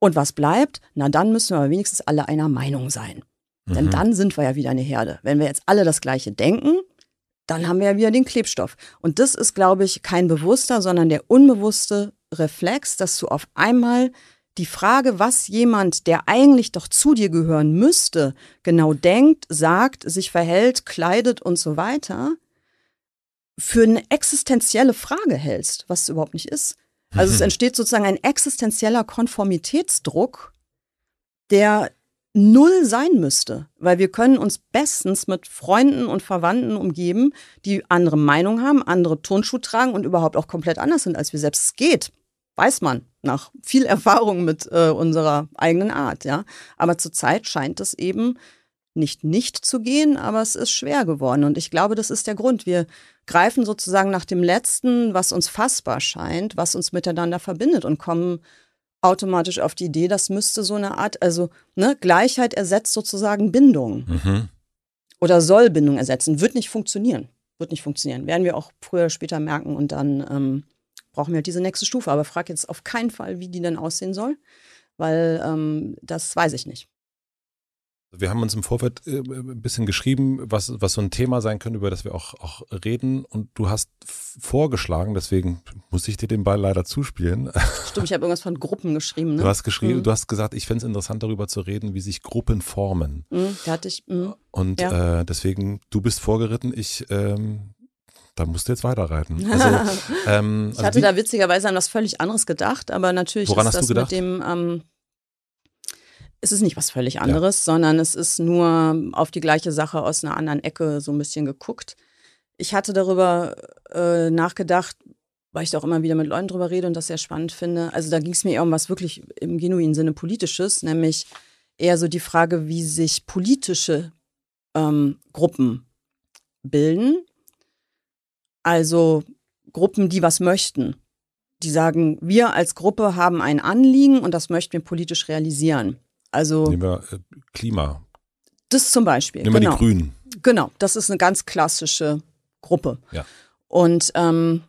Und was bleibt? Na, dann müssen wir aber wenigstens alle einer Meinung sein. Mhm. Denn dann sind wir ja wieder eine Herde. Wenn wir jetzt alle das Gleiche denken, dann haben wir ja wieder den Klebstoff. Und das ist, glaube ich, kein bewusster, sondern der unbewusste Reflex, dass du auf einmal die Frage, was jemand, der eigentlich doch zu dir gehören müsste, genau denkt, sagt, sich verhält, kleidet und so weiter, für eine existenzielle Frage hältst, was es überhaupt nicht ist. Also es entsteht sozusagen ein existenzieller Konformitätsdruck, der null sein müsste, weil wir können uns bestens mit Freunden und Verwandten umgeben, die andere Meinung haben, andere Turnschuhe tragen und überhaupt auch komplett anders sind als wir selbst. Es geht, weiß man nach viel Erfahrung mit äh, unserer eigenen Art, ja. Aber zurzeit scheint es eben nicht nicht zu gehen, aber es ist schwer geworden. Und ich glaube, das ist der Grund. Wir greifen sozusagen nach dem Letzten, was uns fassbar scheint, was uns miteinander verbindet und kommen automatisch auf die Idee, das müsste so eine Art, also ne, Gleichheit ersetzt sozusagen Bindung mhm. oder soll Bindung ersetzen. Wird nicht funktionieren. Wird nicht funktionieren. Werden wir auch früher oder später merken und dann ähm, brauchen wir halt diese nächste Stufe. Aber frag jetzt auf keinen Fall, wie die denn aussehen soll, weil ähm, das weiß ich nicht. Also wir haben uns im Vorfeld äh, äh, ein bisschen geschrieben, was, was so ein Thema sein könnte, über das wir auch, auch reden. Und du hast vorgeschlagen, deswegen muss ich dir den Ball leider zuspielen. Stimmt, ich habe irgendwas von Gruppen geschrieben. Ne? Du hast geschrieben, mhm. du hast gesagt, ich fände es interessant, darüber zu reden, wie sich Gruppen formen. Mhm, da hatte ich. Mh. Und ja. äh, deswegen, du bist vorgeritten, ich ähm, da musst du jetzt weiterreiten. Also, ähm, ich also hatte da witzigerweise an was völlig anderes gedacht, aber natürlich ist hast das du gedacht? mit dem, ähm, es ist nicht was völlig anderes, ja. sondern es ist nur auf die gleiche Sache aus einer anderen Ecke so ein bisschen geguckt. Ich hatte darüber äh, nachgedacht, weil ich da auch immer wieder mit Leuten drüber rede und das sehr spannend finde. Also da ging es mir eher um was wirklich im genuinen Sinne politisches, nämlich eher so die Frage, wie sich politische ähm, Gruppen bilden also Gruppen, die was möchten. Die sagen, wir als Gruppe haben ein Anliegen und das möchten wir politisch realisieren. Also Nehmen wir äh, Klima. Das zum Beispiel. Nehmen wir die genau. Grünen. Genau, das ist eine ganz klassische Gruppe. Ja. Und ähm,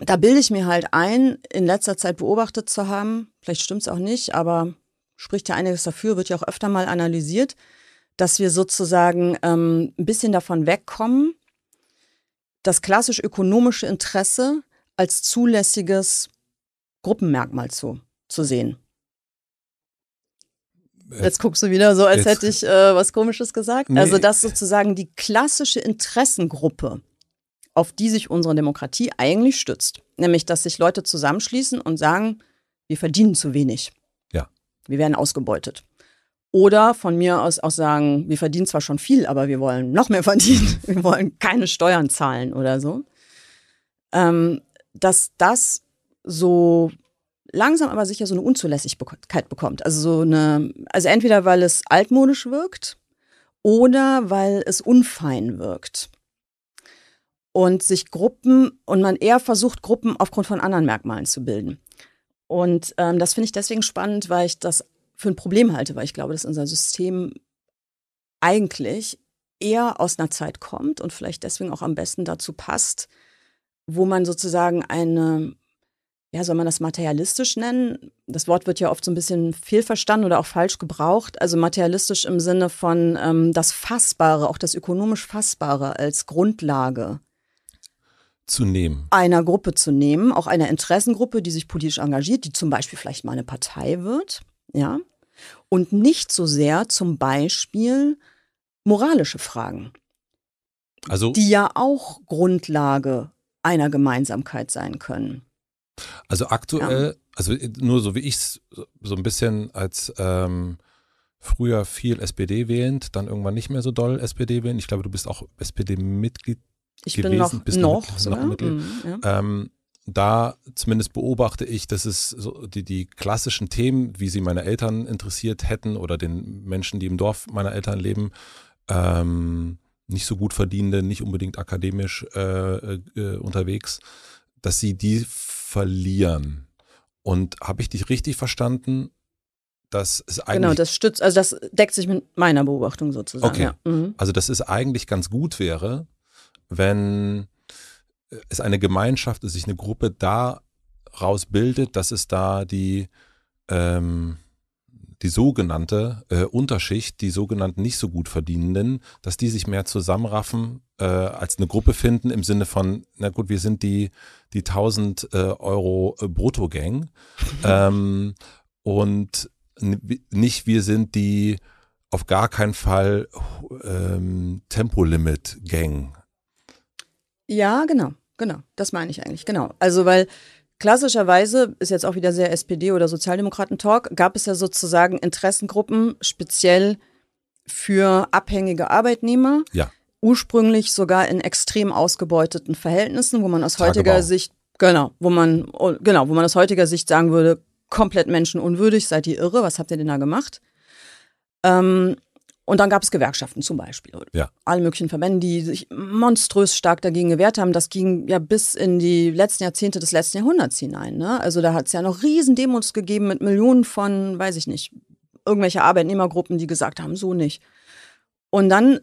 da bilde ich mir halt ein, in letzter Zeit beobachtet zu haben, vielleicht stimmt es auch nicht, aber spricht ja einiges dafür, wird ja auch öfter mal analysiert, dass wir sozusagen ähm, ein bisschen davon wegkommen, das klassisch ökonomische Interesse als zulässiges Gruppenmerkmal zu, zu sehen. Äh, jetzt, guckst du wieder so, als jetzt. hätte ich äh, was Komisches gesagt. Nee. Also, dass sozusagen die klassische Interessengruppe, auf die sich unsere Demokratie eigentlich stützt, nämlich dass sich Leute zusammenschließen und sagen, wir verdienen zu wenig. Ja. Wir werden ausgebeutet. Oder von mir aus auch sagen, wir verdienen zwar schon viel, aber wir wollen noch mehr verdienen. Wir wollen keine Steuern zahlen oder so. Ähm, dass das so langsam aber sicher so eine Unzulässigkeit bekommt. Also so eine, also entweder weil es altmodisch wirkt oder weil es unfein wirkt. Und sich Gruppen und man eher versucht, Gruppen aufgrund von anderen Merkmalen zu bilden. Und ähm, das finde ich deswegen spannend, weil ich das für ein Problem halte, weil ich glaube, dass unser System eigentlich eher aus einer Zeit kommt und vielleicht deswegen auch am besten dazu passt, wo man sozusagen eine, ja, soll man das materialistisch nennen? Das Wort wird ja oft so ein bisschen fehlverstanden oder auch falsch gebraucht. Also materialistisch im Sinne von ähm, das Fassbare, auch das ökonomisch Fassbare als Grundlage zu nehmen. Einer Gruppe zu nehmen, auch einer Interessengruppe, die sich politisch engagiert, die zum Beispiel vielleicht mal eine Partei wird, ja und nicht so sehr zum Beispiel moralische Fragen, also, die ja auch Grundlage einer Gemeinsamkeit sein können. Also aktuell, ja. also äh, nur so wie ich es so ein bisschen als ähm, früher viel SPD wählend, dann irgendwann nicht mehr so doll SPD wählend. Ich glaube, du bist auch SPD-Mitglied ich gewesen. bin noch, bist noch, noch, noch Mittel. Mhm, ja. ähm, da zumindest beobachte ich, dass es so die, die klassischen Themen, wie sie meine Eltern interessiert hätten oder den Menschen, die im Dorf meiner Eltern leben, ähm, nicht so gut verdienende, nicht unbedingt akademisch äh, äh, äh, unterwegs, dass sie die verlieren. Und habe ich dich richtig verstanden? Das ist eigentlich genau, das stützt, also das deckt sich mit meiner Beobachtung sozusagen. Okay. Ja. Mhm. Also, dass es eigentlich ganz gut wäre, wenn es eine Gemeinschaft, dass sich eine Gruppe daraus bildet, dass es da die, ähm, die sogenannte äh, Unterschicht, die sogenannten nicht so gut verdienenden, dass die sich mehr zusammenraffen, äh, als eine Gruppe finden im Sinne von, na gut, wir sind die, die 1000 äh, Euro äh, Brutto-Gang ähm, und nicht wir sind die auf gar keinen Fall ähm, Tempolimit-Gang. Ja, genau genau. Das meine ich eigentlich, genau. Also, weil klassischerweise ist jetzt auch wieder sehr SPD- oder Sozialdemokraten-Talk, gab es ja sozusagen Interessengruppen speziell für abhängige Arbeitnehmer. Ja. Ursprünglich sogar in extrem ausgebeuteten Verhältnissen, wo man aus Tagebau. heutiger Sicht, genau, wo man, genau, wo man aus heutiger Sicht sagen würde, komplett menschenunwürdig, seid ihr irre, was habt ihr denn da gemacht? Ähm, und dann gab es Gewerkschaften zum Beispiel. Ja. Alle möglichen Verbände, die sich monströs stark dagegen gewehrt haben. Das ging ja bis in die letzten Jahrzehnte des letzten Jahrhunderts hinein. Ne? Also da hat es ja noch riesen Demos gegeben mit Millionen von, weiß ich nicht, irgendwelche Arbeitnehmergruppen, die gesagt haben, so nicht. Und dann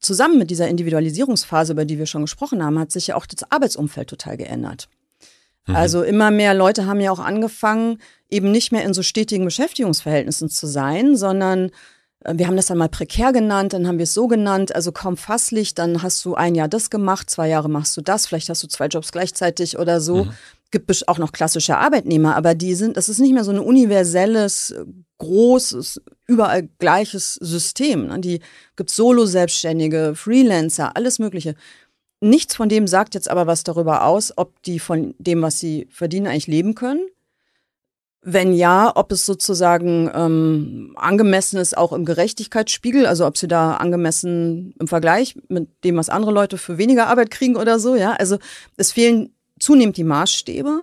zusammen mit dieser Individualisierungsphase, über die wir schon gesprochen haben, hat sich ja auch das Arbeitsumfeld total geändert. Mhm. Also immer mehr Leute haben ja auch angefangen, eben nicht mehr in so stetigen Beschäftigungsverhältnissen zu sein, sondern äh, wir haben das dann mal prekär genannt, dann haben wir es so genannt, also kaum fasslich, dann hast du ein Jahr das gemacht, zwei Jahre machst du das, vielleicht hast du zwei Jobs gleichzeitig oder so. Mhm. Gibt auch noch klassische Arbeitnehmer, aber die sind, das ist nicht mehr so ein universelles, äh, großes, überall gleiches System. Ne? Die gibt Solo-Selbstständige, Freelancer, alles Mögliche. Nichts von dem sagt jetzt aber was darüber aus, ob die von dem, was sie verdienen, eigentlich leben können wenn ja, ob es sozusagen ähm, angemessen ist, auch im Gerechtigkeitsspiegel, also ob sie da angemessen im Vergleich mit dem, was andere Leute für weniger Arbeit kriegen oder so, ja. Also es fehlen zunehmend die Maßstäbe.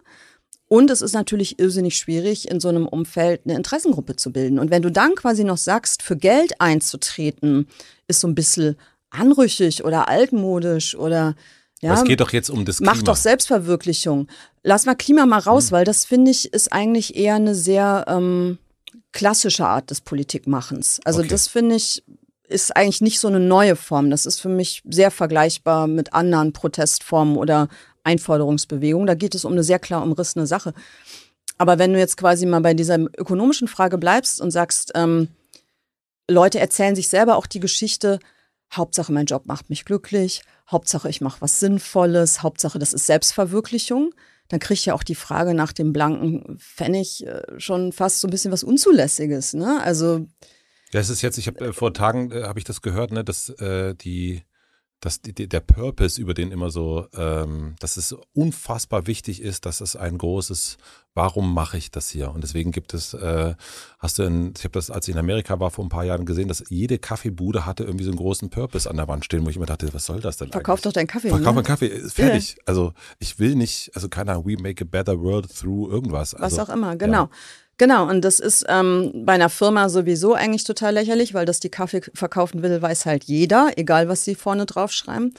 Und es ist natürlich irrsinnig schwierig, in so einem Umfeld eine Interessengruppe zu bilden. Und wenn du dann quasi noch sagst, für Geld einzutreten, ist so ein bisschen anrüchig oder altmodisch oder ja, es geht doch jetzt um das Klima. Mach doch Selbstverwirklichung. Lass mal Klima mal raus, hm. weil das finde ich ist eigentlich eher eine sehr ähm, klassische Art des Politikmachens. Also okay. das finde ich ist eigentlich nicht so eine neue Form. Das ist für mich sehr vergleichbar mit anderen Protestformen oder Einforderungsbewegungen. Da geht es um eine sehr klar umrissene Sache. Aber wenn du jetzt quasi mal bei dieser ökonomischen Frage bleibst und sagst, ähm, Leute erzählen sich selber auch die Geschichte, Hauptsache mein Job macht mich glücklich, Hauptsache, ich mache was Sinnvolles, Hauptsache, das ist Selbstverwirklichung, dann kriege ich ja auch die Frage nach dem blanken Pfennig äh, schon fast so ein bisschen was Unzulässiges. Ne? Also das ist jetzt, ich habe äh, vor Tagen äh, habe ich das gehört, ne, dass äh, die dass die, der Purpose, über den immer so, ähm, dass es unfassbar wichtig ist, dass es ein großes, warum mache ich das hier? Und deswegen gibt es, äh, hast du, in, ich habe das, als ich in Amerika war, vor ein paar Jahren gesehen, dass jede Kaffeebude hatte irgendwie so einen großen Purpose an der Wand stehen, wo ich immer dachte, was soll das denn Verkauf doch deinen Kaffee. Verkauf ne? meinen Kaffee, äh, fertig. Ja. Also ich will nicht, also keine Ahnung, we make a better world through irgendwas. Also, was auch immer, genau. Ja. Genau, und das ist ähm, bei einer Firma sowieso eigentlich total lächerlich, weil das die Kaffee verkaufen will, weiß halt jeder, egal was sie vorne draufschreiben.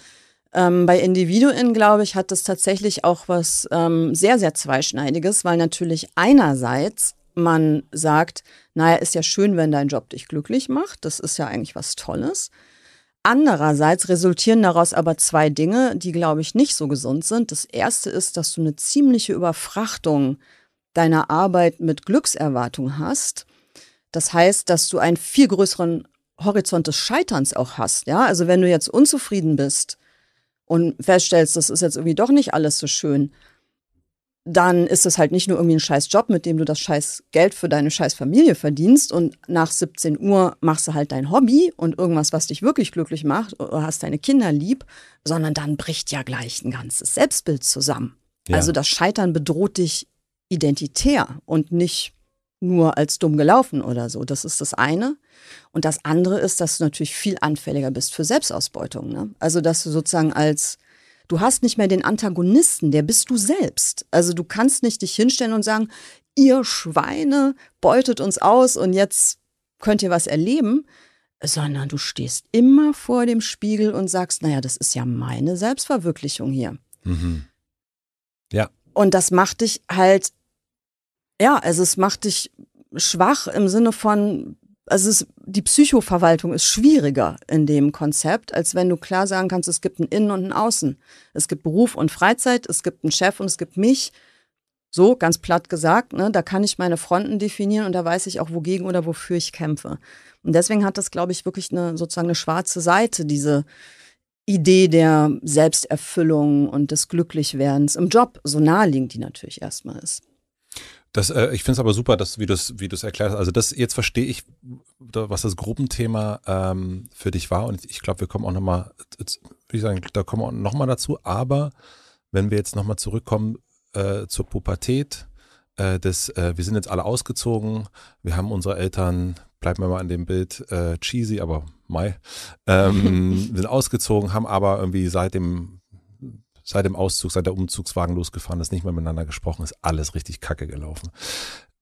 Ähm, bei Individuen, glaube ich, hat das tatsächlich auch was ähm, sehr, sehr Zweischneidiges, weil natürlich einerseits man sagt, naja, ist ja schön, wenn dein Job dich glücklich macht, das ist ja eigentlich was Tolles. Andererseits resultieren daraus aber zwei Dinge, die, glaube ich, nicht so gesund sind. Das erste ist, dass du eine ziemliche Überfrachtung äh, deiner Arbeit mit Glückserwartung hast. Das heißt, dass du einen viel größeren Horizont des Scheiterns auch hast. Ja, also wenn du jetzt unzufrieden bist und feststellst, das ist jetzt irgendwie doch nicht alles so schön, dann ist es halt nicht nur irgendwie ein scheiß Job, mit dem du das scheiß Geld für deine scheiß Familie verdienst und nach 17 Uhr machst du halt dein Hobby und irgendwas, was dich wirklich glücklich macht oder hast deine Kinder lieb, sondern dann bricht ja gleich ein ganzes Selbstbild zusammen. Ja. Also das Scheitern bedroht dich identitär und nicht nur als dumm gelaufen oder so. Das ist das eine. Und das andere ist, dass du natürlich viel anfälliger bist für Selbstausbeutung. Ne? Also, dass du sozusagen als, du hast nicht mehr den Antagonisten, der bist du selbst. Also, du kannst nicht dich hinstellen und sagen, ihr Schweine beutet uns aus und jetzt könnt ihr was erleben, sondern du stehst immer vor dem Spiegel und sagst, naja, das ist ja meine Selbstverwirklichung hier. Mhm. Ja, und das macht dich halt, ja, also es macht dich schwach im Sinne von, also es, die Psychoverwaltung ist schwieriger in dem Konzept, als wenn du klar sagen kannst, es gibt ein Innen und ein Außen. Es gibt Beruf und Freizeit, es gibt einen Chef und es gibt mich. So, ganz platt gesagt, ne, da kann ich meine Fronten definieren und da weiß ich auch, wogegen oder wofür ich kämpfe. Und deswegen hat das, glaube ich, wirklich eine sozusagen eine schwarze Seite, diese Idee der Selbsterfüllung und des Glücklichwerdens im Job, so naheliegend die natürlich erstmal ist. Das, äh, ich finde es aber super, dass wie du es wie erklärst. Also das jetzt verstehe ich, was das Gruppenthema ähm, für dich war. Und ich glaube, wir kommen auch nochmal, wie sagen, da kommen wir nochmal dazu. Aber wenn wir jetzt nochmal zurückkommen äh, zur Pubertät, äh, das, äh, wir sind jetzt alle ausgezogen, wir haben unsere Eltern, bleiben wir mal an dem Bild, äh, cheesy, aber Mai, ähm, sind ausgezogen, haben aber irgendwie seit dem, seit dem Auszug, seit der Umzugswagen losgefahren ist, nicht mehr miteinander gesprochen, ist alles richtig kacke gelaufen.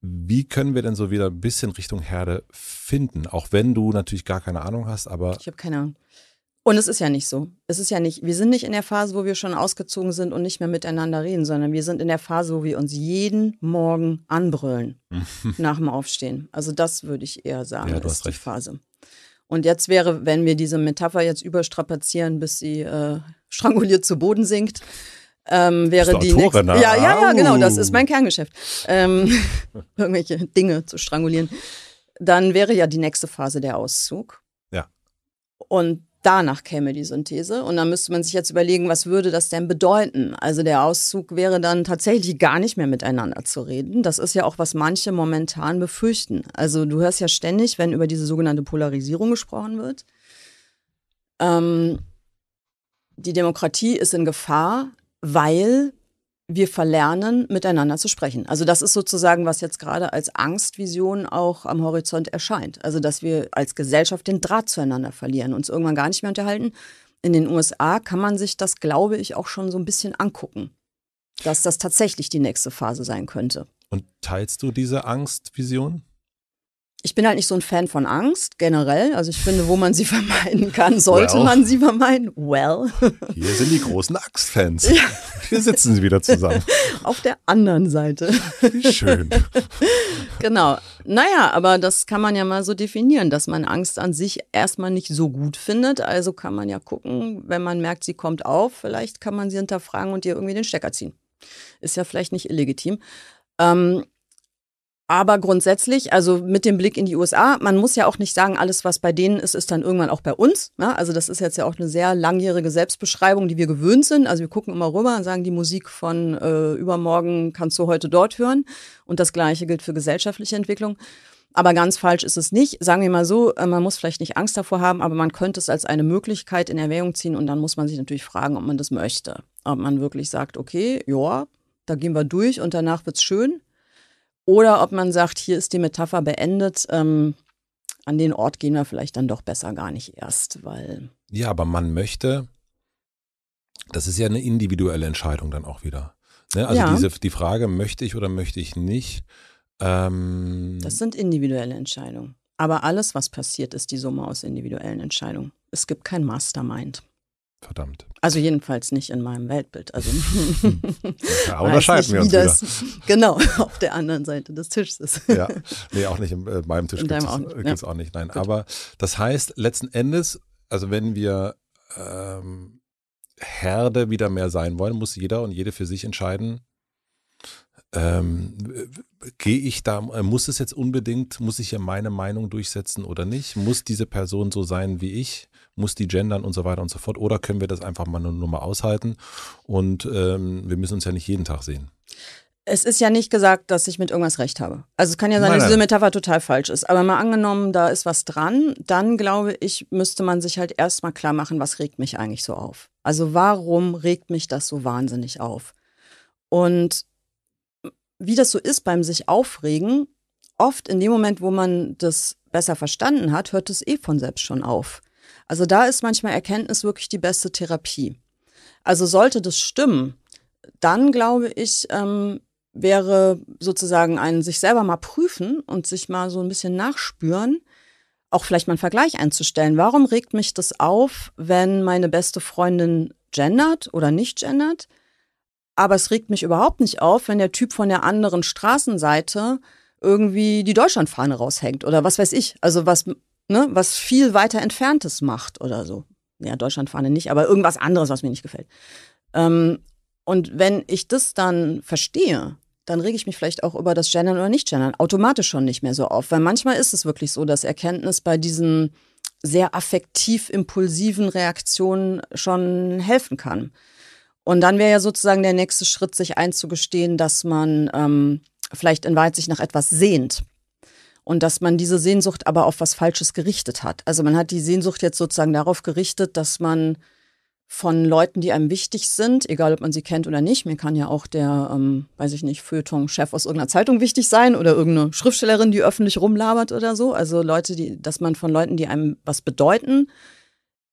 Wie können wir denn so wieder ein bisschen Richtung Herde finden? Auch wenn du natürlich gar keine Ahnung hast, aber. Ich habe keine Ahnung. Und es ist ja nicht so. Es ist ja nicht, wir sind nicht in der Phase, wo wir schon ausgezogen sind und nicht mehr miteinander reden, sondern wir sind in der Phase, wo wir uns jeden Morgen anbrüllen nach dem Aufstehen. Also das würde ich eher sagen, ja, du ist hast recht. die Phase. Und jetzt wäre, wenn wir diese Metapher jetzt überstrapazieren, bis sie äh, stranguliert zu Boden sinkt, ähm, wäre die nächste. Ne? Ja, ja, ja, genau, das ist mein Kerngeschäft. Ähm, irgendwelche Dinge zu strangulieren. Dann wäre ja die nächste Phase der Auszug. Ja. Und Danach käme die Synthese und dann müsste man sich jetzt überlegen, was würde das denn bedeuten? Also der Auszug wäre dann tatsächlich gar nicht mehr miteinander zu reden. Das ist ja auch, was manche momentan befürchten. Also du hörst ja ständig, wenn über diese sogenannte Polarisierung gesprochen wird, ähm, die Demokratie ist in Gefahr, weil wir verlernen, miteinander zu sprechen. Also das ist sozusagen, was jetzt gerade als Angstvision auch am Horizont erscheint. Also dass wir als Gesellschaft den Draht zueinander verlieren, uns irgendwann gar nicht mehr unterhalten. In den USA kann man sich das, glaube ich, auch schon so ein bisschen angucken, dass das tatsächlich die nächste Phase sein könnte. Und teilst du diese Angstvision? ich bin halt nicht so ein Fan von Angst generell. Also ich finde, wo man sie vermeiden kann, sollte well. man sie vermeiden. Well. Hier sind die großen Angst-Fans. Ja. Hier sitzen sie wieder zusammen. Auf der anderen Seite. Schön. Genau. Naja, aber das kann man ja mal so definieren, dass man Angst an sich erstmal nicht so gut findet. Also kann man ja gucken, wenn man merkt, sie kommt auf, vielleicht kann man sie hinterfragen und ihr irgendwie den Stecker ziehen. Ist ja vielleicht nicht illegitim. Ähm, aber grundsätzlich, also mit dem Blick in die USA, man muss ja auch nicht sagen, alles, was bei denen ist, ist dann irgendwann auch bei uns. Ne? Also das ist jetzt ja auch eine sehr langjährige Selbstbeschreibung, die wir gewöhnt sind. Also wir gucken immer rüber und sagen, die Musik von äh, übermorgen kannst du heute dort hören. Und das Gleiche gilt für gesellschaftliche Entwicklung. Aber ganz falsch ist es nicht. Sagen wir mal so, äh, man muss vielleicht nicht Angst davor haben, aber man könnte es als eine Möglichkeit in Erwägung ziehen und dann muss man sich natürlich fragen, ob man das möchte. Ob man wirklich sagt, okay, ja, da gehen wir durch und danach wird es schön oder ob man sagt, hier ist die Metapher beendet. Ähm, an den Ort gehen wir vielleicht dann doch besser gar nicht erst, weil. Ja, aber man möchte. Das ist ja eine individuelle Entscheidung dann auch wieder. Ne? Also ja. diese, die Frage, möchte ich oder möchte ich nicht. Ähm, das sind individuelle Entscheidungen. Aber alles, was passiert, ist die Summe aus individuellen Entscheidungen. Es gibt kein Mastermind. Verdammt. Also jedenfalls nicht in meinem Weltbild. Also ja, unterscheiden nicht, wir uns wie das, wieder. Genau, auf der anderen Seite des Tisches ist. ja, nee, auch nicht in äh, meinem Tisch gibt es auch, äh, ja. auch, nicht. Nein, Gut. aber das heißt letzten Endes, also wenn wir ähm, Herde wieder mehr sein wollen, muss jeder und jede für sich entscheiden, ähm, gehe ich da, äh, muss es jetzt unbedingt, muss ich hier meine Meinung durchsetzen oder nicht? Muss diese Person so sein wie ich? muss die gendern und so weiter und so fort? Oder können wir das einfach mal nur, nur mal aushalten und ähm, wir müssen uns ja nicht jeden Tag sehen? Es ist ja nicht gesagt, dass ich mit irgendwas recht habe. Also es kann ja sein, dass diese Metapher total falsch ist. Aber mal angenommen, da ist was dran, dann glaube ich, müsste man sich halt erstmal klar machen, was regt mich eigentlich so auf. Also warum regt mich das so wahnsinnig auf? Und wie das so ist beim sich aufregen, oft in dem Moment, wo man das besser verstanden hat, hört es eh von selbst schon auf. Also da ist manchmal Erkenntnis wirklich die beste Therapie. Also sollte das stimmen, dann glaube ich, ähm, wäre sozusagen ein sich selber mal prüfen und sich mal so ein bisschen nachspüren, auch vielleicht mal einen Vergleich einzustellen. Warum regt mich das auf, wenn meine beste Freundin gendert oder nicht gendert? Aber es regt mich überhaupt nicht auf, wenn der Typ von der anderen Straßenseite irgendwie die Deutschlandfahne raushängt oder was weiß ich. Also was ne, was viel weiter entferntes macht oder so. Ja, Deutschlandfahne nicht, aber irgendwas anderes, was mir nicht gefällt. Ähm, und wenn ich das dann verstehe, dann rege ich mich vielleicht auch über das Gendern oder Nicht-Gendern automatisch schon nicht mehr so auf. Weil manchmal ist es wirklich so, dass Erkenntnis bei diesen sehr affektiv impulsiven Reaktionen schon helfen kann. Und dann wäre ja sozusagen der nächste Schritt, sich einzugestehen, dass man ähm, vielleicht in sich nach etwas sehnt und dass man diese Sehnsucht aber auf was Falsches gerichtet hat. Also man hat die Sehnsucht jetzt sozusagen darauf gerichtet, dass man von Leuten, die einem wichtig sind, egal ob man sie kennt oder nicht. Mir kann ja auch der, ähm, weiß ich nicht, Feuilleton-Chef aus irgendeiner Zeitung wichtig sein oder irgendeine Schriftstellerin, die öffentlich rumlabert oder so. Also Leute, die, dass man von Leuten, die einem was bedeuten,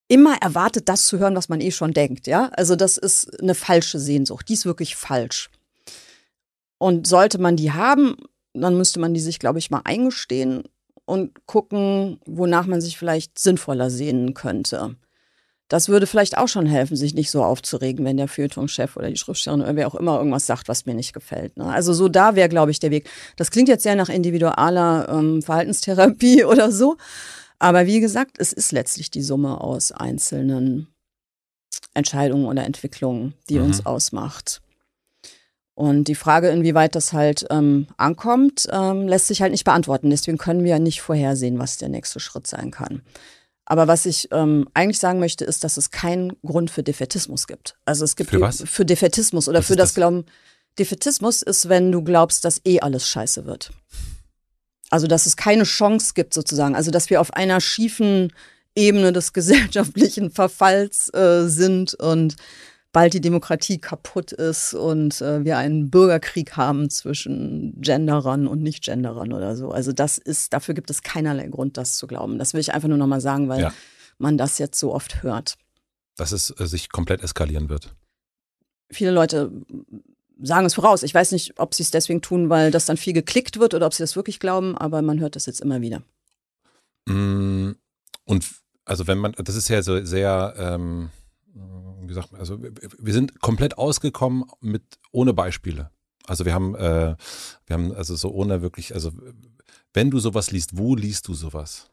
immer erwartet, das zu hören, was man eh schon denkt. Ja, also das ist eine falsche Sehnsucht. Die ist wirklich falsch. Und sollte man die haben, dann müsste man die sich, glaube ich, mal eingestehen und gucken, wonach man sich vielleicht sinnvoller sehnen könnte. Das würde vielleicht auch schon helfen, sich nicht so aufzuregen, wenn der Führungschef oder die Schriftstellerin oder wer auch immer irgendwas sagt, was mir nicht gefällt. Ne? Also so da wäre, glaube ich, der Weg. Das klingt jetzt sehr nach individualer ähm, Verhaltenstherapie oder so. Aber wie gesagt, es ist letztlich die Summe aus einzelnen Entscheidungen oder Entwicklungen, die mhm. uns ausmacht. Und die Frage, inwieweit das halt ähm, ankommt, ähm, lässt sich halt nicht beantworten. Deswegen können wir ja nicht vorhersehen, was der nächste Schritt sein kann. Aber was ich ähm, eigentlich sagen möchte, ist, dass es keinen Grund für Defetismus gibt. Also es gibt für, was? für Defetismus oder was für das, das Glauben. Defetismus ist, wenn du glaubst, dass eh alles scheiße wird. Also dass es keine Chance gibt sozusagen. Also dass wir auf einer schiefen Ebene des gesellschaftlichen Verfalls äh, sind und bald die Demokratie kaputt ist und äh, wir einen Bürgerkrieg haben zwischen Genderern und Nicht-Genderern oder so. Also das ist, dafür gibt es keinerlei Grund, das zu glauben. Das will ich einfach nur nochmal sagen, weil ja. man das jetzt so oft hört. Dass es äh, sich komplett eskalieren wird. Viele Leute sagen es voraus. Ich weiß nicht, ob sie es deswegen tun, weil das dann viel geklickt wird oder ob sie das wirklich glauben, aber man hört das jetzt immer wieder. Mm, und also wenn man, das ist ja so sehr, ähm, wie sagt man, also wir sind komplett ausgekommen mit ohne Beispiele. Also wir haben, äh, wir haben also so ohne wirklich, also wenn du sowas liest, wo liest du sowas?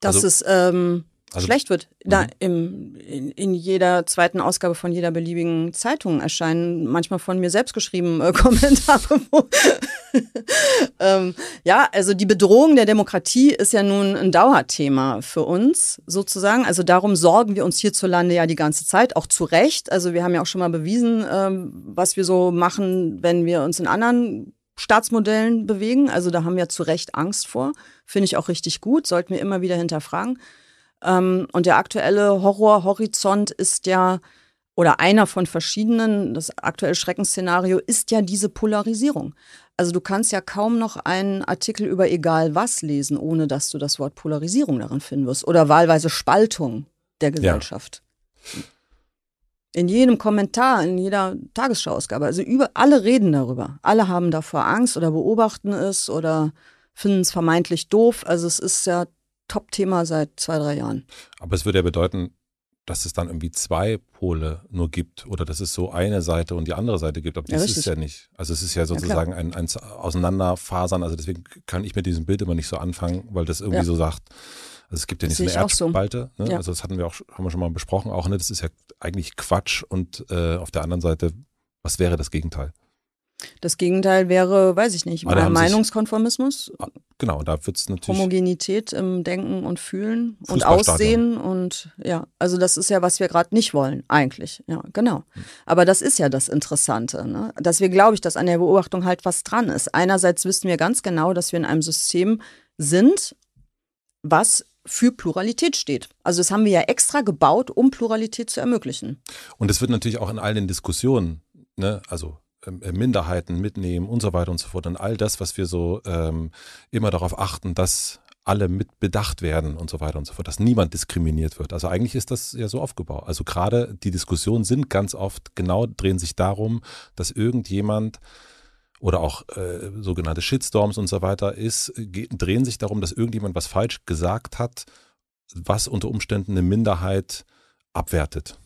Das also, ist ähm, also schlecht wird. Da mhm. im, in, in, jeder zweiten Ausgabe von jeder beliebigen Zeitung erscheinen manchmal von mir selbst geschrieben äh, Kommentare. ähm, ja, also die Bedrohung der Demokratie ist ja nun ein Dauerthema für uns sozusagen. Also darum sorgen wir uns hierzulande ja die ganze Zeit, auch zu Recht. Also wir haben ja auch schon mal bewiesen, ähm, was wir so machen, wenn wir uns in anderen Staatsmodellen bewegen. Also da haben wir zu Recht Angst vor. Finde ich auch richtig gut, sollten wir immer wieder hinterfragen. Ähm, und der aktuelle Horrorhorizont ist ja, oder einer von verschiedenen, das aktuelle Schreckensszenario ist ja diese Polarisierung. Also du kannst ja kaum noch einen Artikel über egal was lesen, ohne dass du das Wort Polarisierung darin finden wirst. Oder wahlweise Spaltung der Gesellschaft. Ja. In jedem Kommentar, in jeder Tagesschauausgabe. Also über alle reden darüber. Alle haben davor Angst oder beobachten es oder finden es vermeintlich doof. Also es ist ja Top-Thema seit zwei, drei Jahren. Aber es würde ja bedeuten, dass es dann irgendwie zwei Pole nur gibt oder dass es so eine Seite und die andere Seite gibt. Aber das ja, ist ja nicht. Also es ist ja sozusagen ja, ein, ein Auseinanderfasern. Also deswegen kann ich mit diesem Bild immer nicht so anfangen, weil das irgendwie ja. so sagt, also es gibt ja nicht so eine Erdspalte. So. Ne? Also das hatten wir auch, haben wir schon mal besprochen. Auch ne, das ist ja eigentlich Quatsch und äh, auf der anderen Seite, was wäre das Gegenteil? Das Gegenteil wäre, weiß ich nicht, ah, Meinungskonformismus. Sich, ah, genau, da wird es natürlich. Homogenität im Denken und Fühlen und Aussehen und ja, also das ist ja, was wir gerade nicht wollen, eigentlich. Ja, genau. Aber das ist ja das Interessante, ne? dass wir, glaube ich, dass an der Beobachtung halt was dran ist. Einerseits wissen wir ganz genau, dass wir in einem System sind, was für Pluralität steht. Also das haben wir ja extra gebaut, um Pluralität zu ermöglichen. Und das wird natürlich auch in all den Diskussionen, ne, also ähm, äh, Minderheiten mitnehmen und so weiter und so fort. Und all das, was wir so ähm, immer darauf achten, dass alle mit bedacht werden und so weiter und so fort, dass niemand diskriminiert wird. Also eigentlich ist das ja so aufgebaut. Also gerade die Diskussionen sind ganz oft genau, drehen sich darum, dass irgendjemand oder auch äh, sogenannte Shitstorms und so weiter ist, drehen sich darum, dass irgendjemand was falsch gesagt hat, was unter Umständen eine Minderheit abwertet.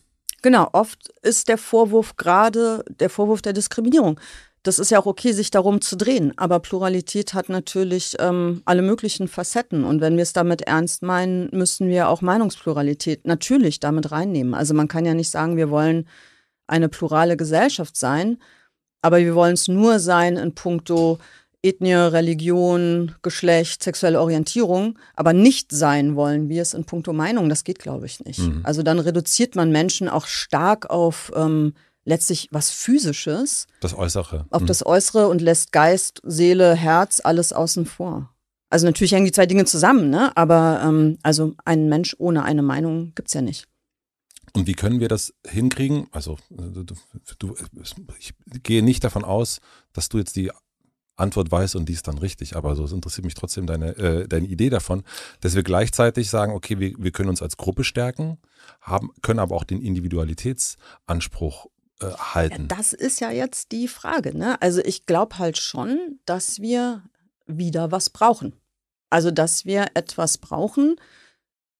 Genau, oft ist der Vorwurf gerade der Vorwurf der Diskriminierung. Das ist ja auch okay, sich darum zu drehen, aber Pluralität hat natürlich ähm, alle möglichen Facetten. Und wenn wir es damit ernst meinen, müssen wir auch Meinungspluralität natürlich damit reinnehmen. Also man kann ja nicht sagen, wir wollen eine plurale Gesellschaft sein, aber wir wollen es nur sein in puncto Ethnie, Religion, Geschlecht, sexuelle Orientierung, aber nicht sein wollen, wie es in puncto Meinung, das geht, glaube ich, nicht. Mhm. Also dann reduziert man Menschen auch stark auf ähm, letztlich was Physisches. Das Äußere. Auf mhm. das Äußere und lässt Geist, Seele, Herz, alles außen vor. Also natürlich hängen die zwei Dinge zusammen, ne? aber ähm, also ein Mensch ohne eine Meinung gibt es ja nicht. Und wie können wir das hinkriegen? Also, äh, du, ich gehe nicht davon aus, dass du jetzt die Antwort weiß und die ist dann richtig. Aber so, es interessiert mich trotzdem deine, äh, deine Idee davon, dass wir gleichzeitig sagen, okay, wir, wir können uns als Gruppe stärken, haben, können aber auch den Individualitätsanspruch äh, halten. Das ist ja jetzt die Frage. Ne? Also ich glaube halt schon, dass wir wieder was brauchen. Also dass wir etwas brauchen,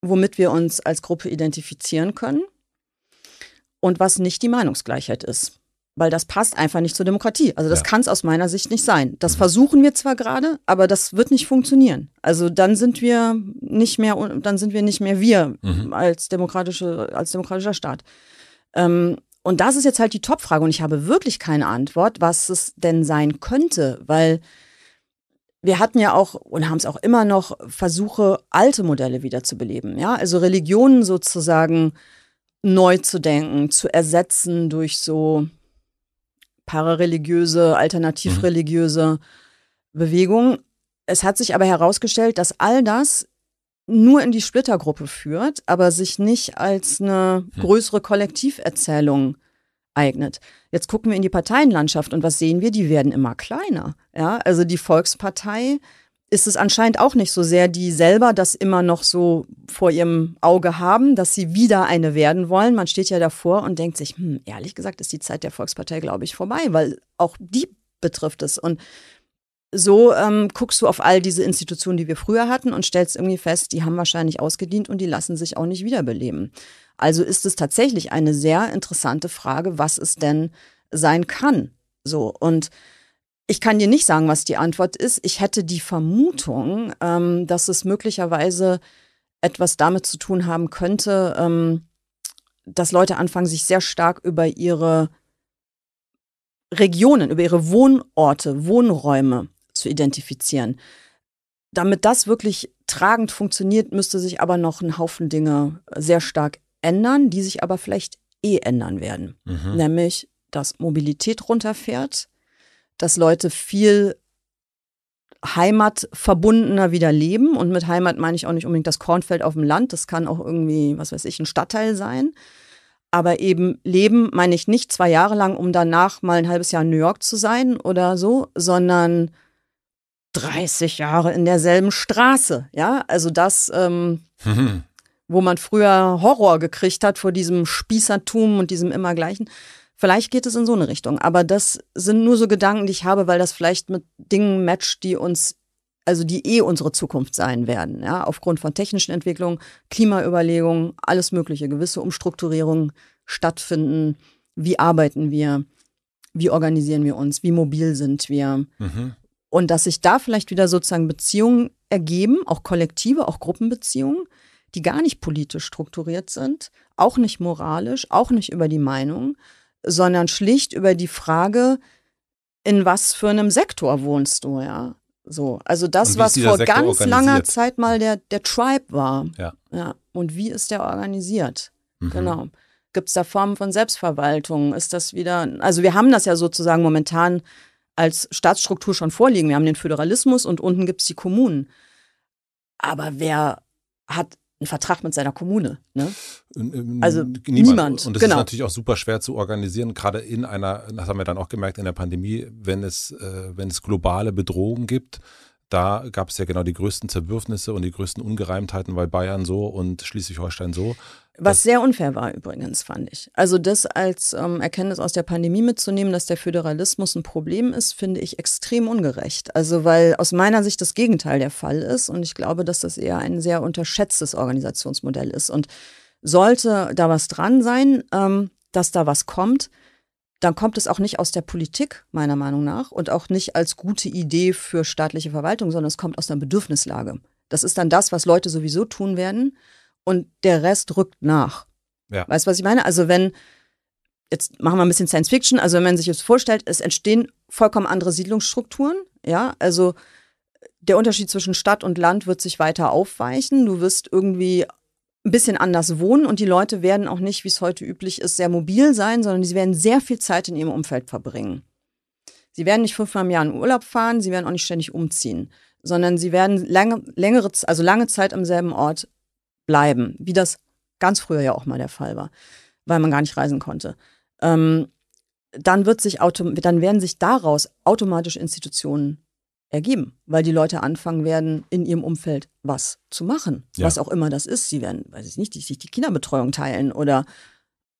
womit wir uns als Gruppe identifizieren können und was nicht die Meinungsgleichheit ist weil das passt einfach nicht zur Demokratie. Also das ja. kann es aus meiner Sicht nicht sein. Das mhm. versuchen wir zwar gerade, aber das wird nicht funktionieren. Also dann sind wir nicht mehr, dann sind wir nicht mehr wir mhm. als demokratische, als demokratischer Staat. Ähm, und das ist jetzt halt die Topfrage und ich habe wirklich keine Antwort, was es denn sein könnte, weil wir hatten ja auch und haben es auch immer noch Versuche, alte Modelle wiederzubeleben. Ja, also Religionen sozusagen neu zu denken, zu ersetzen durch so parareligiöse, mhm. alternativreligiöse mhm. Bewegung. Es hat sich aber herausgestellt, dass all das nur in die Splittergruppe führt, aber sich nicht als eine hm. größere Kollektiverzählung eignet. Jetzt gucken wir in die Parteienlandschaft und was sehen wir? Die werden immer kleiner. Ja, also die Volkspartei ist es anscheinend auch nicht so sehr, die selber das immer noch so vor ihrem Auge haben, dass sie wieder eine werden wollen. Man steht ja davor und denkt sich, hm, ehrlich gesagt ist die Zeit der Volkspartei, glaube ich, vorbei, weil auch die betrifft es. Und so ähm, guckst du auf all diese Institutionen, die wir früher hatten und stellst irgendwie fest, die haben wahrscheinlich ausgedient und die lassen sich auch nicht wiederbeleben. Also ist es tatsächlich eine sehr interessante Frage, was es denn sein kann. So und ich kann dir nicht sagen, was die Antwort ist. Ich hätte die Vermutung, ähm, dass es möglicherweise etwas damit zu tun haben könnte, ähm, dass Leute anfangen, sich sehr stark über ihre Regionen, über ihre Wohnorte, Wohnräume zu identifizieren. Damit das wirklich tragend funktioniert, müsste sich aber noch ein Haufen Dinge sehr stark ändern, die sich aber vielleicht eh ändern werden. Mhm. Nämlich, dass Mobilität runterfährt, dass Leute viel heimatverbundener wieder leben. Und mit Heimat meine ich auch nicht unbedingt das Kornfeld auf dem Land. Das kann auch irgendwie, was weiß ich, ein Stadtteil sein. Aber eben leben meine ich nicht zwei Jahre lang, um danach mal ein halbes Jahr in New York zu sein oder so, sondern 30 Jahre in derselben Straße. Ja, also das, ähm, mhm. wo man früher Horror gekriegt hat vor diesem Spießertum und diesem immer gleichen. Vielleicht geht es in so eine Richtung, aber das sind nur so Gedanken, die ich habe, weil das vielleicht mit Dingen matcht, die uns also die eh unsere Zukunft sein werden, ja, aufgrund von technischen Entwicklungen, Klimaüberlegungen, alles mögliche, gewisse Umstrukturierungen stattfinden. Wie arbeiten wir? Wie organisieren wir uns? Wie mobil sind wir? Mhm. Und dass sich da vielleicht wieder sozusagen Beziehungen ergeben, auch kollektive, auch Gruppenbeziehungen, die gar nicht politisch strukturiert sind, auch nicht moralisch, auch nicht über die Meinung, sondern schlicht über die Frage, in was für einem Sektor wohnst du, ja. So, also das, was vor ganz langer Zeit mal der, der Tribe war. Ja. ja. Und wie ist der organisiert? Mhm. Genau. Gibt es da Formen von Selbstverwaltung? Ist das wieder, also wir haben das ja sozusagen momentan als Staatsstruktur schon vorliegen. Wir haben den Föderalismus und unten gibt es die Kommunen. Aber wer hat einen Vertrag mit seiner Kommune. Ne? Also niemand. niemand. Und das genau. ist natürlich auch super schwer zu organisieren, gerade in einer, das haben wir dann auch gemerkt in der Pandemie, wenn es, äh, wenn es globale Bedrohungen gibt da gab es ja genau die größten Zerwürfnisse und die größten Ungereimtheiten, weil Bayern so und Schleswig-Holstein so. Was sehr unfair war übrigens, fand ich. Also das als ähm, Erkenntnis aus der Pandemie mitzunehmen, dass der Föderalismus ein Problem ist, finde ich extrem ungerecht. Also weil aus meiner Sicht das Gegenteil der Fall ist und ich glaube, dass das eher ein sehr unterschätztes Organisationsmodell ist. Und sollte da was dran sein, ähm, dass da was kommt, dann kommt es auch nicht aus der Politik, meiner Meinung nach, und auch nicht als gute Idee für staatliche Verwaltung, sondern es kommt aus einer Bedürfnislage. Das ist dann das, was Leute sowieso tun werden und der Rest rückt nach. Ja. Weißt du, was ich meine? Also wenn, jetzt machen wir ein bisschen Science Fiction, also wenn man sich jetzt vorstellt, es entstehen vollkommen andere Siedlungsstrukturen, ja, also der Unterschied zwischen Stadt und Land wird sich weiter aufweichen. Du wirst irgendwie ein bisschen anders wohnen und die Leute werden auch nicht, wie es heute üblich ist, sehr mobil sein, sondern sie werden sehr viel Zeit in ihrem Umfeld verbringen. Sie werden nicht fünfmal im Jahr in Urlaub fahren, sie werden auch nicht ständig umziehen, sondern sie werden lange, längere, also lange Zeit am selben Ort bleiben, wie das ganz früher ja auch mal der Fall war, weil man gar nicht reisen konnte. Ähm, dann wird sich dann werden sich daraus automatisch Institutionen ergeben, weil die Leute anfangen werden, in ihrem Umfeld was zu machen, ja. was auch immer das ist. Sie werden, weiß ich nicht, die, sich die Kinderbetreuung teilen oder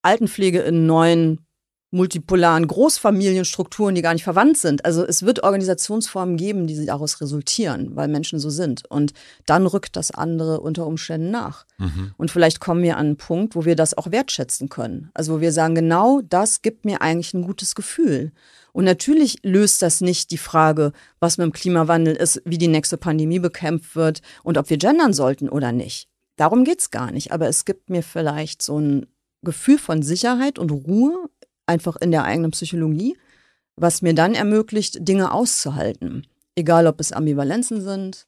Altenpflege in neuen multipolaren Großfamilienstrukturen, die gar nicht verwandt sind. Also es wird Organisationsformen geben, die daraus resultieren, weil Menschen so sind. Und dann rückt das andere unter Umständen nach. Mhm. Und vielleicht kommen wir an einen Punkt, wo wir das auch wertschätzen können. Also wo wir sagen, genau das gibt mir eigentlich ein gutes Gefühl. Und natürlich löst das nicht die Frage, was mit dem Klimawandel ist, wie die nächste Pandemie bekämpft wird und ob wir gendern sollten oder nicht. Darum geht es gar nicht. Aber es gibt mir vielleicht so ein Gefühl von Sicherheit und Ruhe, einfach in der eigenen Psychologie, was mir dann ermöglicht, Dinge auszuhalten. Egal, ob es Ambivalenzen sind,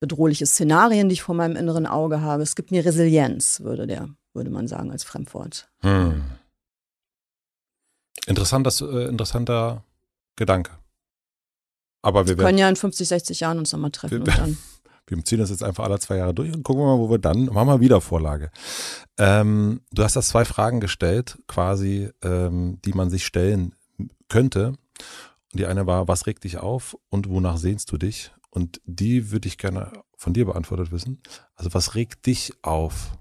bedrohliche Szenarien, die ich vor meinem inneren Auge habe. Es gibt mir Resilienz, würde der, würde man sagen, als Fremdwort. Hm. Interessant, das, äh, interessanter Gedanke. Aber wir, wir können ja in 50, 60 Jahren uns nochmal treffen. Wir, dann. wir ziehen das jetzt einfach alle zwei Jahre durch und gucken mal, wo wir dann, machen wir wieder Vorlage. Ähm, du hast das zwei Fragen gestellt, quasi, ähm, die man sich stellen könnte. Und die eine war, was regt dich auf und wonach sehnst du dich? Und die würde ich gerne von dir beantwortet wissen. Also was regt dich auf?